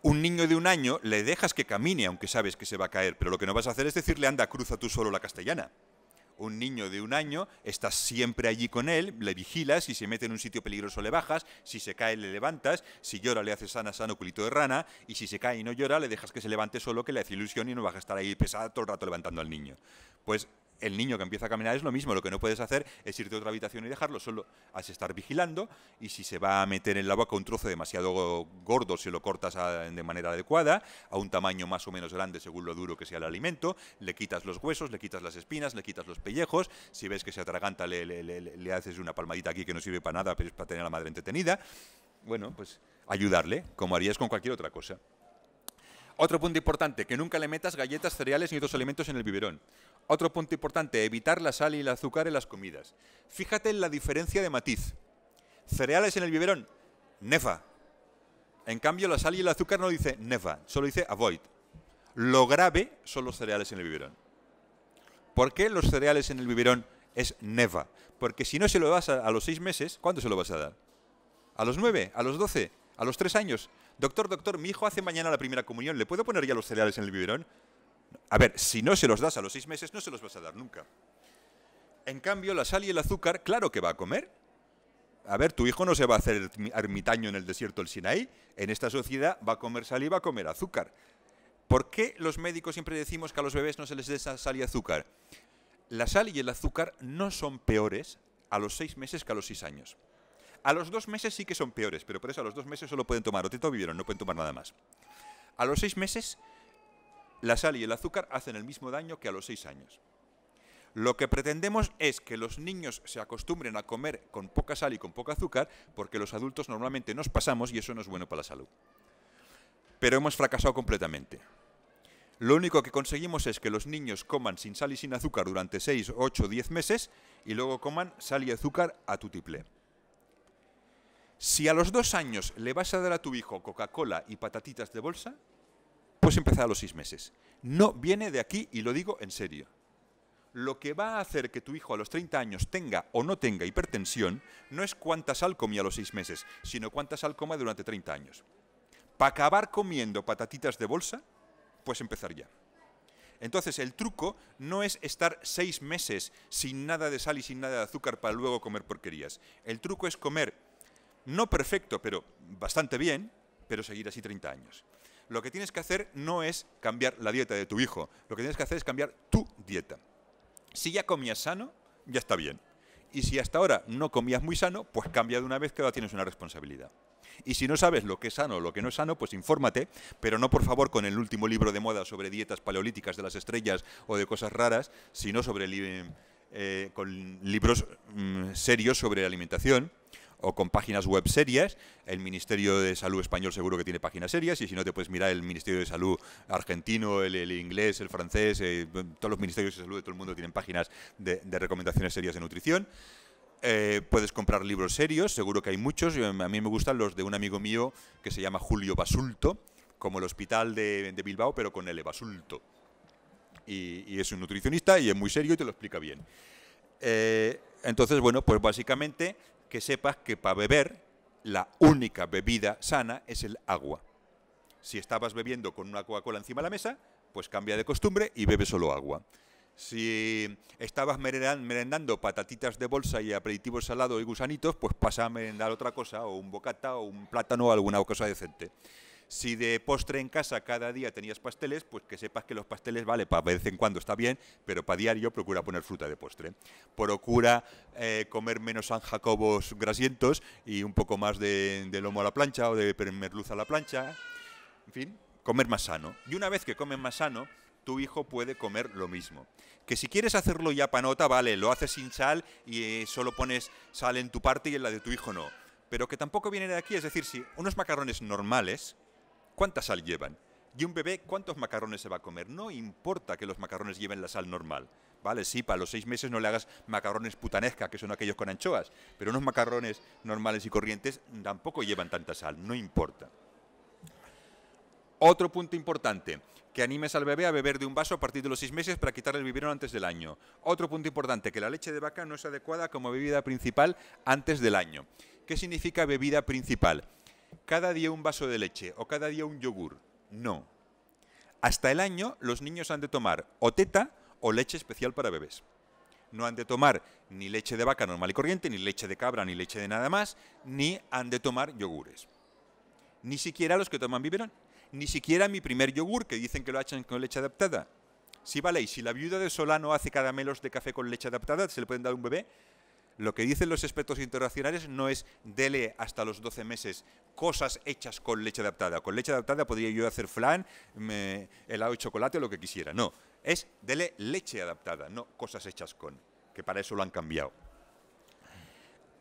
un niño de un año le dejas que camine, aunque sabes que se va a caer, pero lo que no vas a hacer es decirle, anda, cruza tú solo la castellana. Un niño de un año, estás siempre allí con él, le vigilas, si se mete en un sitio peligroso le bajas, si se cae le levantas, si llora le haces sana, sano, culito de rana, y si se cae y no llora le dejas que se levante solo, que le hace ilusión y no vas a estar ahí pesada todo el rato levantando al niño. Pues el niño que empieza a caminar es lo mismo, lo que no puedes hacer es irte a otra habitación y dejarlo, solo has estar vigilando y si se va a meter en agua con un trozo demasiado gordo, si lo cortas de manera adecuada, a un tamaño más o menos grande según lo duro que sea el alimento, le quitas los huesos, le quitas las espinas, le quitas los pellejos, si ves que se atraganta le, le haces una palmadita aquí que no sirve para nada, pero es para tener a la madre entretenida, bueno, pues ayudarle, como harías con cualquier otra cosa. Otro punto importante, que nunca le metas galletas, cereales ni otros alimentos en el biberón. Otro punto importante, evitar la sal y el azúcar en las comidas. Fíjate en la diferencia de matiz. Cereales en el biberón, neva. En cambio, la sal y el azúcar no dice nefa, solo dice avoid. Lo grave son los cereales en el biberón. ¿Por qué los cereales en el biberón es neva? Porque si no se lo vas a, a los seis meses, ¿cuándo se lo vas a dar? ¿A los nueve? ¿A los doce? ¿A los tres años? Doctor, doctor, mi hijo hace mañana la primera comunión, ¿le puedo poner ya los cereales en el biberón? A ver, si no se los das a los seis meses, no se los vas a dar nunca. En cambio, la sal y el azúcar, claro que va a comer. A ver, tu hijo no se va a hacer ermitaño en el desierto del Sinaí. En esta sociedad va a comer sal y va a comer azúcar. ¿Por qué los médicos siempre decimos que a los bebés no se les dé sal y azúcar? La sal y el azúcar no son peores a los seis meses que a los seis años. A los dos meses sí que son peores, pero por eso a los dos meses solo pueden tomar o vivieron, no pueden tomar nada más. A los seis meses la sal y el azúcar hacen el mismo daño que a los seis años. Lo que pretendemos es que los niños se acostumbren a comer con poca sal y con poco azúcar, porque los adultos normalmente nos pasamos y eso no es bueno para la salud. Pero hemos fracasado completamente. Lo único que conseguimos es que los niños coman sin sal y sin azúcar durante seis, ocho, diez meses y luego coman sal y azúcar a tu triple. Si a los dos años le vas a dar a tu hijo Coca-Cola y patatitas de bolsa, pues empezar a los seis meses. No viene de aquí y lo digo en serio. Lo que va a hacer que tu hijo a los 30 años tenga o no tenga hipertensión no es cuánta sal comía a los seis meses, sino cuánta sal coma durante 30 años. Para acabar comiendo patatitas de bolsa, pues empezar ya. Entonces el truco no es estar seis meses sin nada de sal y sin nada de azúcar para luego comer porquerías. El truco es comer, no perfecto, pero bastante bien, pero seguir así 30 años. Lo que tienes que hacer no es cambiar la dieta de tu hijo, lo que tienes que hacer es cambiar tu dieta. Si ya comías sano, ya está bien. Y si hasta ahora no comías muy sano, pues cambia de una vez que ahora tienes una responsabilidad. Y si no sabes lo que es sano o lo que no es sano, pues infórmate, pero no por favor con el último libro de moda sobre dietas paleolíticas de las estrellas o de cosas raras, sino sobre eh, con libros mm, serios sobre alimentación, o con páginas web serias. El Ministerio de Salud español seguro que tiene páginas serias y si no te puedes mirar el Ministerio de Salud argentino, el, inglés, el francés, eh, todos los ministerios de salud de todo el mundo tienen páginas de, recomendaciones serias de nutrición. Eh, puedes comprar libros serios, seguro que hay muchos. A mí me gustan los de un amigo mío que se llama Julio Basulto, como el hospital de, Bilbao, pero con el Basulto. Y, es un nutricionista y es muy serio y te lo explica bien. Eh, entonces, bueno, pues básicamente que sepas que para beber la única bebida sana es el agua. Si estabas bebiendo con una Coca-Cola encima de la mesa, pues cambia de costumbre y bebe solo agua. Si estabas merendando patatitas de bolsa y aperitivos salados y gusanitos, pues pasa a merendar otra cosa, o un bocata, o un plátano, o alguna cosa decente. Si de postre en casa cada día tenías pasteles, pues que sepas que los pasteles, vale, para vez en cuando está bien, pero para diario procura poner fruta de postre. Procura eh, comer menos San Jacobos grasientos y un poco más de, lomo a la plancha o de merluza a la plancha. En fin, comer más sano. Y una vez que comes más sano, tu hijo puede comer lo mismo. Que si quieres hacerlo ya panota, vale, lo haces sin sal y eh, solo pones sal en tu parte y en la de tu hijo no. Pero que tampoco viene de aquí, es decir, si unos macarrones normales, ¿Cuánta sal llevan? Y un bebé, ¿cuántos macarrones se va a comer? No importa que los macarrones lleven la sal normal. Vale, sí, para los seis meses no le hagas macarrones putanesca, que son aquellos con anchoas, pero unos macarrones normales y corrientes tampoco llevan tanta sal, no importa. Otro punto importante, que animes al bebé a beber de un vaso a partir de los seis meses para quitarle el biberón antes del año. Otro punto importante, que la leche de vaca no es adecuada como bebida principal antes del año. ¿Qué significa bebida principal? cada día un vaso de leche o cada día un yogur. No. Hasta el año los niños han de tomar o teta o leche especial para bebés. No han de tomar ni leche de vaca normal y corriente, ni leche de cabra, ni leche de nada más, ni han de tomar yogures. Ni siquiera los que toman biberón. Ni siquiera mi primer yogur, que dicen que lo hacen con leche adaptada. Si sí, vale, y si la viuda de Solano hace caramelos de café con leche adaptada, ¿se le pueden dar a un bebé? Lo que dicen los expertos internacionales no es dele hasta los 12 meses cosas hechas con leche adaptada. Con leche adaptada podría yo hacer flan, helado de chocolate o lo que quisiera. No, es dele leche adaptada, no cosas hechas con, que para eso lo han cambiado.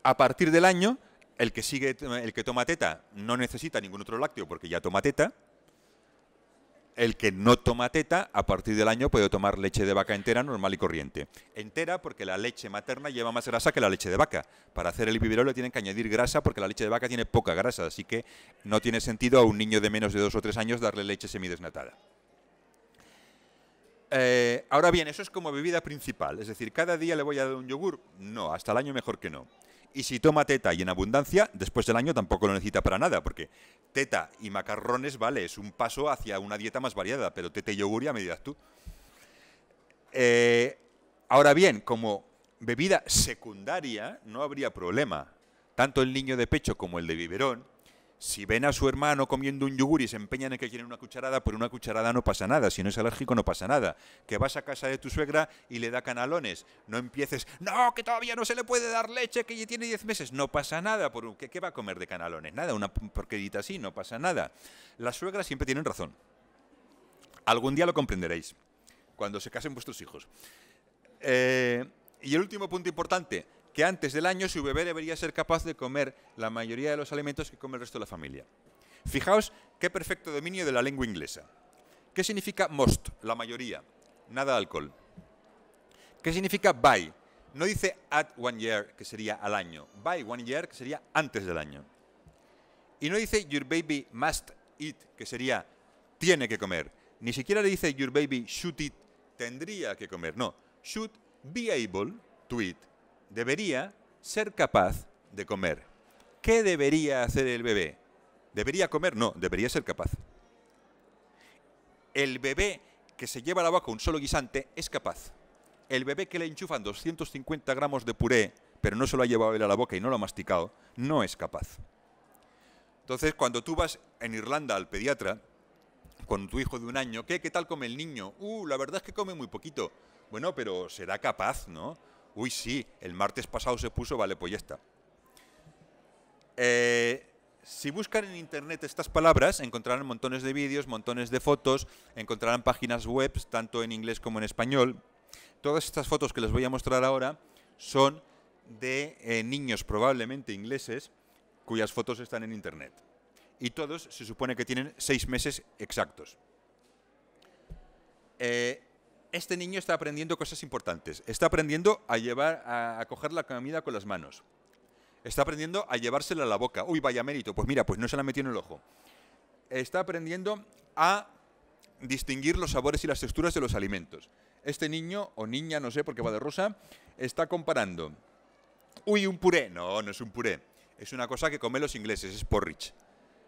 A partir del año, el que, sigue, el que toma teta no necesita ningún otro lácteo porque ya toma teta, el que no toma teta, a partir del año puede tomar leche de vaca entera, normal y corriente. Entera porque la leche materna lleva más grasa que la leche de vaca. Para hacer el biberón le tienen que añadir grasa porque la leche de vaca tiene poca grasa, así que no tiene sentido a un niño de menos de dos o tres años darle leche semidesnatada. Eh, ahora bien, eso es como bebida principal, es decir, ¿cada día le voy a dar un yogur? No, hasta el año mejor que no. Y si toma teta y en abundancia, después del año tampoco lo necesita para nada, porque teta y macarrones, vale, es un paso hacia una dieta más variada, pero teta y yogur ya me dirás tú. Eh, ahora bien, como bebida secundaria no habría problema. Tanto el niño de pecho como el de biberón si ven a su hermano comiendo un yogur y se empeñan en que quieren una cucharada, por una cucharada no pasa nada. Si no es alérgico, no pasa nada. Que vas a casa de tu suegra y le da canalones. No empieces, no, que todavía no se le puede dar leche, que ya tiene 10 meses. No pasa nada. Por, ¿qué, va a comer de canalones? Nada, una porquerita así, no pasa nada. Las suegras siempre tienen razón. Algún día lo comprenderéis, cuando se casen vuestros hijos. Eh, y el último punto importante, que antes del año su bebé debería ser capaz de comer la mayoría de los alimentos que come el resto de la familia. Fijaos qué perfecto dominio de la lengua inglesa. ¿Qué significa most? La mayoría. Nada de alcohol. ¿Qué significa by? No dice at one year, que sería al año. By one year, que sería antes del año. Y no dice your baby must eat, que sería tiene que comer. Ni siquiera le dice your baby should eat, tendría que comer. No, should be able to eat, debería ser capaz de comer. ¿Qué debería hacer el bebé? ¿Debería comer? No, debería ser capaz. El bebé que se lleva a la boca un solo guisante es capaz. El bebé que le enchufan 250 gramos de puré, pero no se lo ha llevado él a la boca y no lo ha masticado, no es capaz. Entonces, cuando tú vas en Irlanda al pediatra con tu hijo de un año, ¿qué, qué tal come el niño? Uh, la verdad es que come muy poquito. Bueno, pero será capaz, ¿no? uy, sí, el martes pasado se puso, vale, pues ya está. Eh, si buscan en internet estas palabras, encontrarán montones de vídeos, montones de fotos, encontrarán páginas web, tanto en inglés como en español. Todas estas fotos que les voy a mostrar ahora son de eh, niños probablemente ingleses cuyas fotos están en internet. Y todos se supone que tienen seis meses exactos. Eh, este niño está aprendiendo cosas importantes. Está aprendiendo a llevar, a, coger la comida con las manos. Está aprendiendo a llevársela a la boca. Uy, vaya mérito. Pues mira, pues no se la metió en el ojo. Está aprendiendo a distinguir los sabores y las texturas de los alimentos. Este niño o niña, no sé, porque va de rosa, está comparando. Uy, un puré. No, no es un puré. Es una cosa que comen los ingleses, es porridge.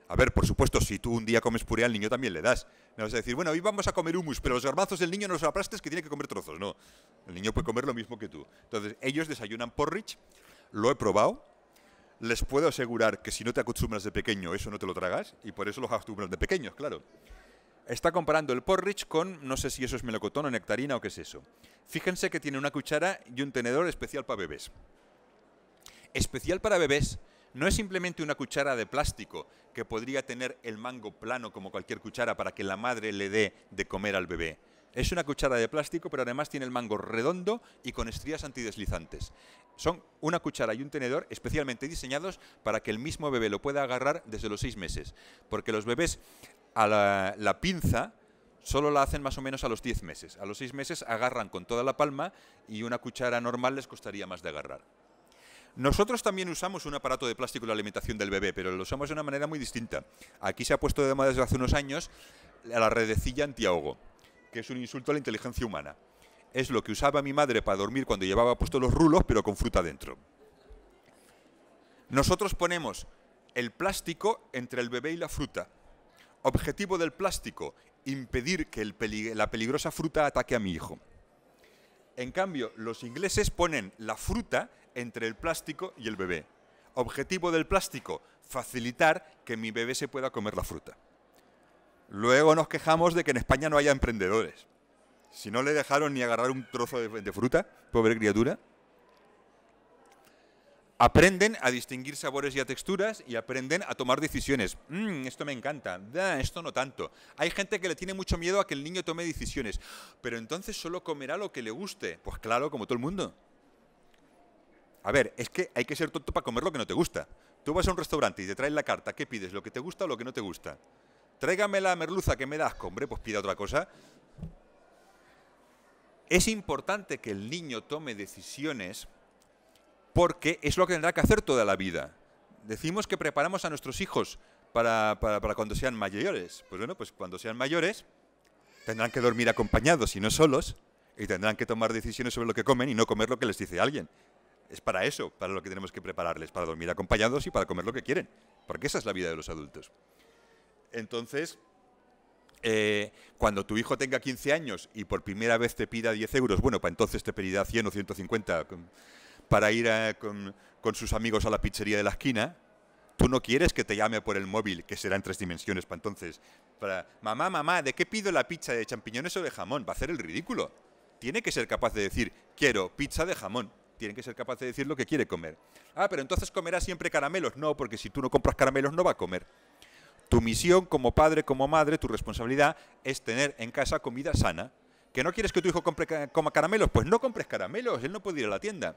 A ver, por supuesto, si tú un día comes puré al niño también le das. No vas a decir, bueno, hoy vamos a comer humus, pero los garbanzos del niño no los aplastes que tiene que comer trozos. No, el niño puede comer lo mismo que tú. Entonces, ellos desayunan porridge, lo he probado, les puedo asegurar que si no te acostumbras de pequeño, eso no te lo tragas, y por eso los acostumbras de pequeños, claro. Está comparando el porridge con, no sé si eso es melocotón o nectarina o qué es eso. Fíjense que tiene una cuchara y un tenedor especial para bebés. Especial para bebés no es simplemente una cuchara de plástico, que podría tener el mango plano como cualquier cuchara para que la madre le dé de comer al bebé. Es una cuchara de plástico, pero además tiene el mango redondo y con estrías antideslizantes. Son una cuchara y un tenedor especialmente diseñados para que el mismo bebé lo pueda agarrar desde los seis meses, porque los bebés a la, pinza solo la hacen más o menos a los diez meses. A los seis meses agarran con toda la palma y una cuchara normal les costaría más de agarrar. Nosotros también usamos un aparato de plástico en la alimentación del bebé, pero lo usamos de una manera muy distinta. Aquí se ha puesto de moda desde hace unos años la redecilla antiahogo, que es un insulto a la inteligencia humana. Es lo que usaba mi madre para dormir cuando llevaba puestos los rulos, pero con fruta dentro. Nosotros ponemos el plástico entre el bebé y la fruta. Objetivo del plástico, impedir que la peligrosa fruta ataque a mi hijo. En cambio, los ingleses ponen la fruta entre el plástico y el bebé. Objetivo del plástico, facilitar que mi bebé se pueda comer la fruta. Luego nos quejamos de que en España no haya emprendedores. Si no le dejaron ni agarrar un trozo de, fruta, pobre criatura. Aprenden a distinguir sabores y texturas y aprenden a tomar decisiones. Mm, esto me encanta, esto no tanto. Hay gente que le tiene mucho miedo a que el niño tome decisiones, pero entonces solo comerá lo que le guste. Pues claro, como todo el mundo. A ver, es que hay que ser tonto para comer lo que no te gusta. Tú vas a un restaurante y te traen la carta, ¿qué pides? ¿Lo que te gusta o lo que no te gusta? Tráigame la merluza que me das, hombre, pues pida otra cosa. Es importante que el niño tome decisiones porque es lo que tendrá que hacer toda la vida. Decimos que preparamos a nuestros hijos para, para cuando sean mayores. Pues bueno, pues cuando sean mayores tendrán que dormir acompañados y no solos y tendrán que tomar decisiones sobre lo que comen y no comer lo que les dice alguien. Es para eso, para lo que tenemos que prepararles, para dormir acompañados y para comer lo que quieren, porque esa es la vida de los adultos. Entonces, eh, cuando tu hijo tenga 15 años y por primera vez te pida 10 euros, bueno, para entonces te pedirá 100 o 150 para ir con, con sus amigos a la pizzería de la esquina, tú no quieres que te llame por el móvil, que será en tres dimensiones para entonces, para, mamá, mamá, ¿de qué pido la pizza de champiñones o de jamón? Va a hacer el ridículo. Tiene que ser capaz de decir, quiero pizza de jamón tienen que ser capaces de decir lo que quiere comer. Ah, pero entonces comerá siempre caramelos. No, porque si tú no compras caramelos no va a comer. Tu misión como padre, como madre, tu responsabilidad es tener en casa comida sana. ¿Que no quieres que tu hijo compre, coma caramelos? Pues no compres caramelos, él no puede ir a la tienda.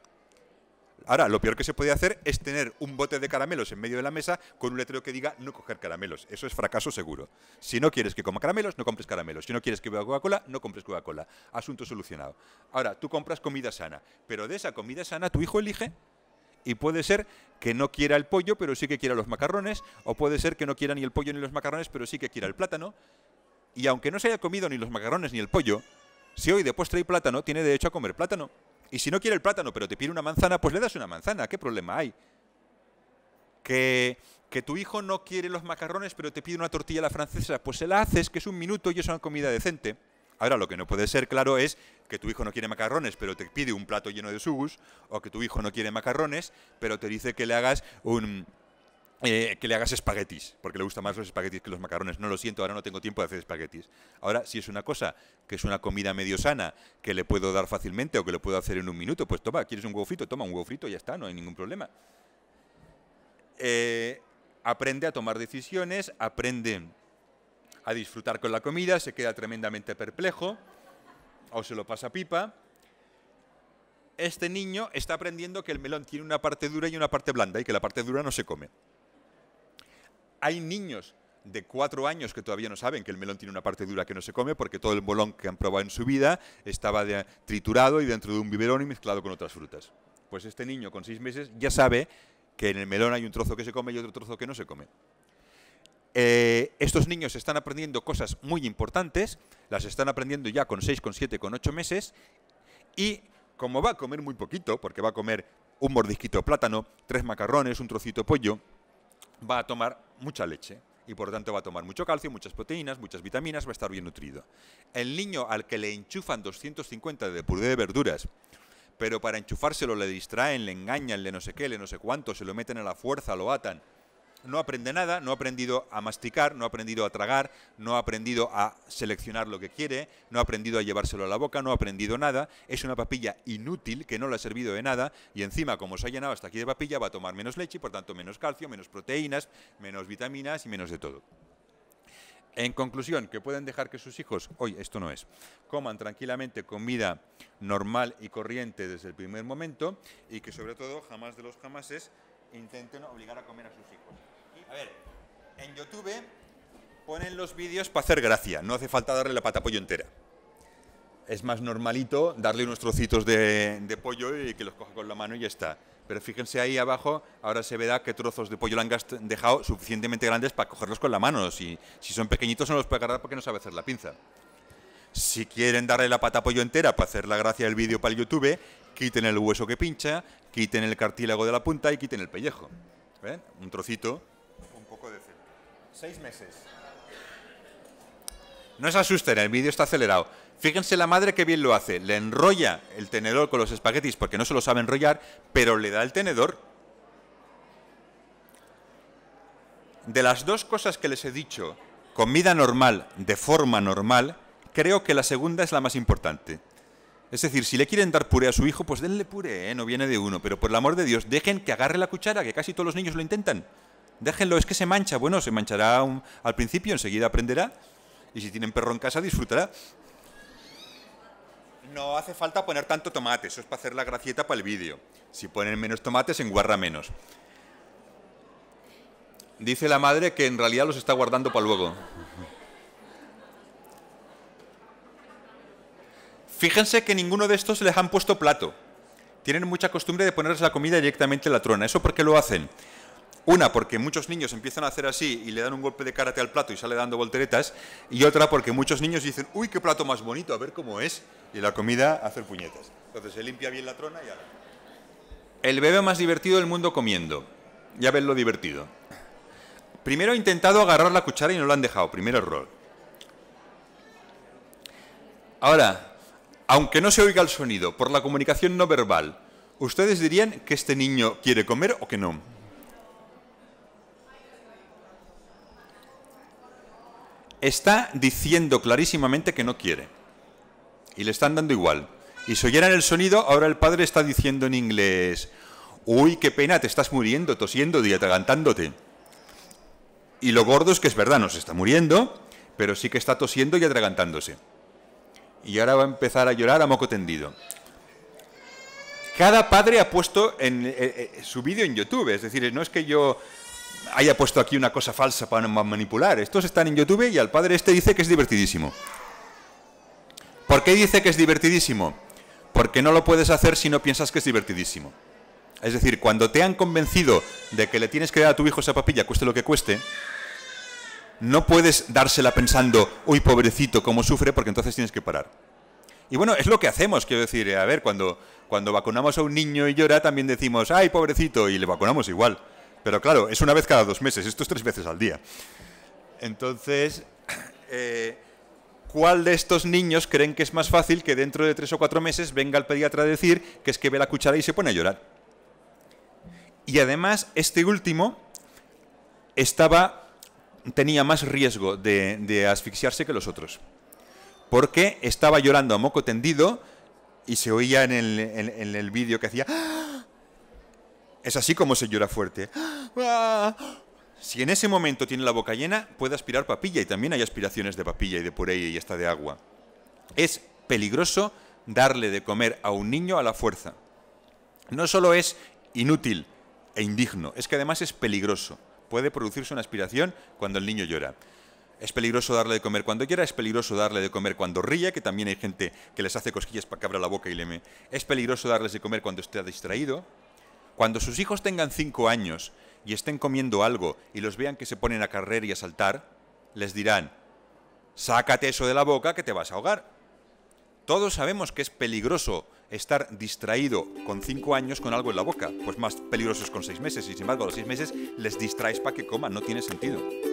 Ahora, lo peor que se puede hacer es tener un bote de caramelos en medio de la mesa con un letrero que diga no coger caramelos. Eso es fracaso seguro. Si no quieres que coma caramelos, no compres caramelos. Si no quieres que beba Coca-Cola, no compres Coca-Cola. Asunto solucionado. Ahora, tú compras comida sana, pero de esa comida sana tu hijo elige y puede ser que no quiera el pollo, pero sí que quiera los macarrones, o puede ser que no quiera ni el pollo ni los macarrones, pero sí que quiera el plátano. Y aunque no se haya comido ni los macarrones ni el pollo, si hoy de postre hay plátano, tiene derecho a comer plátano. Y si no quiere el plátano, pero te pide una manzana, pues le das una manzana. ¿Qué problema hay? Que, que tu hijo no quiere los macarrones, pero te pide una tortilla a la francesa, pues se la haces, que es un minuto y es una comida decente. Ahora, lo que no puede ser claro es que tu hijo no quiere macarrones, pero te pide un plato lleno de sugus, o que tu hijo no quiere macarrones, pero te dice que le hagas un, eh, que le hagas espaguetis, porque le gustan más los espaguetis que los macarrones. No lo siento, ahora no tengo tiempo de hacer espaguetis. Ahora, si es una cosa que es una comida medio sana, que le puedo dar fácilmente o que lo puedo hacer en un minuto, pues toma, ¿quieres un huevo frito? Toma un huevo frito, ya está, no hay ningún problema. Eh, aprende a tomar decisiones, aprende a disfrutar con la comida, se queda tremendamente perplejo o se lo pasa pipa. Este niño está aprendiendo que el melón tiene una parte dura y una parte blanda y que la parte dura no se come. Hay niños de cuatro años que todavía no saben que el melón tiene una parte dura que no se come porque todo el bolón que han probado en su vida estaba triturado y dentro de un biberón y mezclado con otras frutas. Pues este niño con seis meses ya sabe que en el melón hay un trozo que se come y otro trozo que no se come. Eh, estos niños están aprendiendo cosas muy importantes, las están aprendiendo ya con seis, con siete, con ocho meses, y como va a comer muy poquito, porque va a comer un mordisquito de plátano, tres macarrones, un trocito de pollo, va a tomar mucha leche y por lo tanto va a tomar mucho calcio, muchas proteínas, muchas vitaminas, va a estar bien nutrido. El niño al que le enchufan 250 de puré de verduras, pero para enchufárselo le distraen, le engañan, le no sé qué, le no sé cuánto, se lo meten a la fuerza, lo atan, no aprende nada, no ha aprendido a masticar, no ha aprendido a tragar, no ha aprendido a seleccionar lo que quiere, no ha aprendido a llevárselo a la boca, no ha aprendido nada, es una papilla inútil que no le ha servido de nada y encima como se ha llenado hasta aquí de papilla va a tomar menos leche y por tanto menos calcio, menos proteínas, menos vitaminas y menos de todo. En conclusión, que pueden dejar que sus hijos, hoy esto no es, coman tranquilamente comida normal y corriente desde el primer momento y que sobre todo jamás de los jamases intenten obligar a comer a sus hijos. A ver, en YouTube ponen los vídeos para hacer gracia, no hace falta darle la pata pollo entera. Es más normalito darle unos trocitos de, pollo y que los coja con la mano y ya está. Pero fíjense ahí abajo, ahora se verá que trozos de pollo le han dejado suficientemente grandes para cogerlos con la mano. Si, si son pequeñitos no los puede agarrar porque no sabe hacer la pinza. Si quieren darle la pata pollo entera para hacer la gracia del vídeo para el YouTube, quiten el hueso que pincha, quiten el cartílago de la punta y quiten el pellejo. ¿Ven? Un trocito Seis meses. No se asusten, el vídeo está acelerado. Fíjense la madre que bien lo hace. Le enrolla el tenedor con los espaguetis porque no se lo sabe enrollar, pero le da el tenedor. De las dos cosas que les he dicho, comida normal, de forma normal, creo que la segunda es la más importante. Es decir, si le quieren dar puré a su hijo, pues denle puré, ¿eh? no viene de uno, pero por el amor de Dios, dejen que agarre la cuchara, que casi todos los niños lo intentan déjenlo, es que se mancha. Bueno, se manchará al principio, enseguida aprenderá. Y si tienen perro en casa, disfrutará. No hace falta poner tanto tomate, eso es para hacer la gracieta para el vídeo. Si ponen menos tomates, enguarra menos. Dice la madre que en realidad los está guardando para luego. Fíjense que ninguno de estos les han puesto plato. Tienen mucha costumbre de ponerse la comida directamente en la trona. ¿Eso por qué lo hacen? Una porque muchos niños empiezan a hacer así y le dan un golpe de karate al plato y sale dando volteretas. Y otra porque muchos niños dicen, uy, qué plato más bonito, a ver cómo es. Y la comida hace puñetas. Entonces se limpia bien la trona y ahora... El bebé más divertido del mundo comiendo. Ya ven lo divertido. Primero ha intentado agarrar la cuchara y no lo han dejado. primero error. Ahora, aunque no se oiga el sonido por la comunicación no verbal, ¿ustedes dirían que este niño quiere comer o que no? está diciendo clarísimamente que no quiere. Y le están dando igual. Y si oyeran el sonido, ahora el padre está diciendo en inglés, uy, qué pena, te estás muriendo, tosiendo y atragantándote. Y lo gordo es que es verdad, no se está muriendo, pero sí que está tosiendo y atragantándose. Y ahora va a empezar a llorar a moco tendido. Cada padre ha puesto en, eh, eh, su vídeo en YouTube, es decir, no es que yo haya puesto aquí una cosa falsa para manipular. Estos están en YouTube y al padre este dice que es divertidísimo. ¿Por qué dice que es divertidísimo? Porque no lo puedes hacer si no piensas que es divertidísimo. Es decir, cuando te han convencido de que le tienes que dar a tu hijo esa papilla, cueste lo que cueste, no puedes dársela pensando, uy, pobrecito, cómo sufre, porque entonces tienes que parar. Y bueno, es lo que hacemos, quiero decir, eh, a ver, cuando, cuando vacunamos a un niño y llora, también decimos, ay, pobrecito, y le vacunamos igual. Pero claro, es una vez cada dos meses, esto es tres veces al día. Entonces, [CLEARS THROAT] eh, ¿cuál de estos niños creen que es más fácil que dentro de tres o cuatro meses venga el pediatra a decir que es que ve la cuchara y se pone a llorar? Y además, este último estaba, tenía más riesgo de, asfixiarse que los otros. Porque estaba llorando a moco tendido y se oía en el, en, el vídeo que hacía... ¡Ah! Es así como se llora fuerte. ¡Ah! Si en ese momento tiene la boca llena, puede aspirar papilla y también hay aspiraciones de papilla y de puré y hasta de agua. Es peligroso darle de comer a un niño a la fuerza. No solo es inútil e indigno, es que además es peligroso. Puede producirse una aspiración cuando el niño llora. Es peligroso darle de comer cuando quiera. es peligroso darle de comer cuando ríe, que también hay gente que les hace cosquillas para que abra la boca y leme. Es peligroso darles de comer cuando esté distraído, cuando sus hijos tengan cinco años y estén comiendo algo y los vean que se ponen a carrer y a saltar, les dirán, sácate eso de la boca que te vas a ahogar. Todos sabemos que es peligroso estar distraído con cinco años con algo en la boca, pues más peligroso es con seis meses y sin embargo a los seis meses les distraes para que coman, no tiene sentido.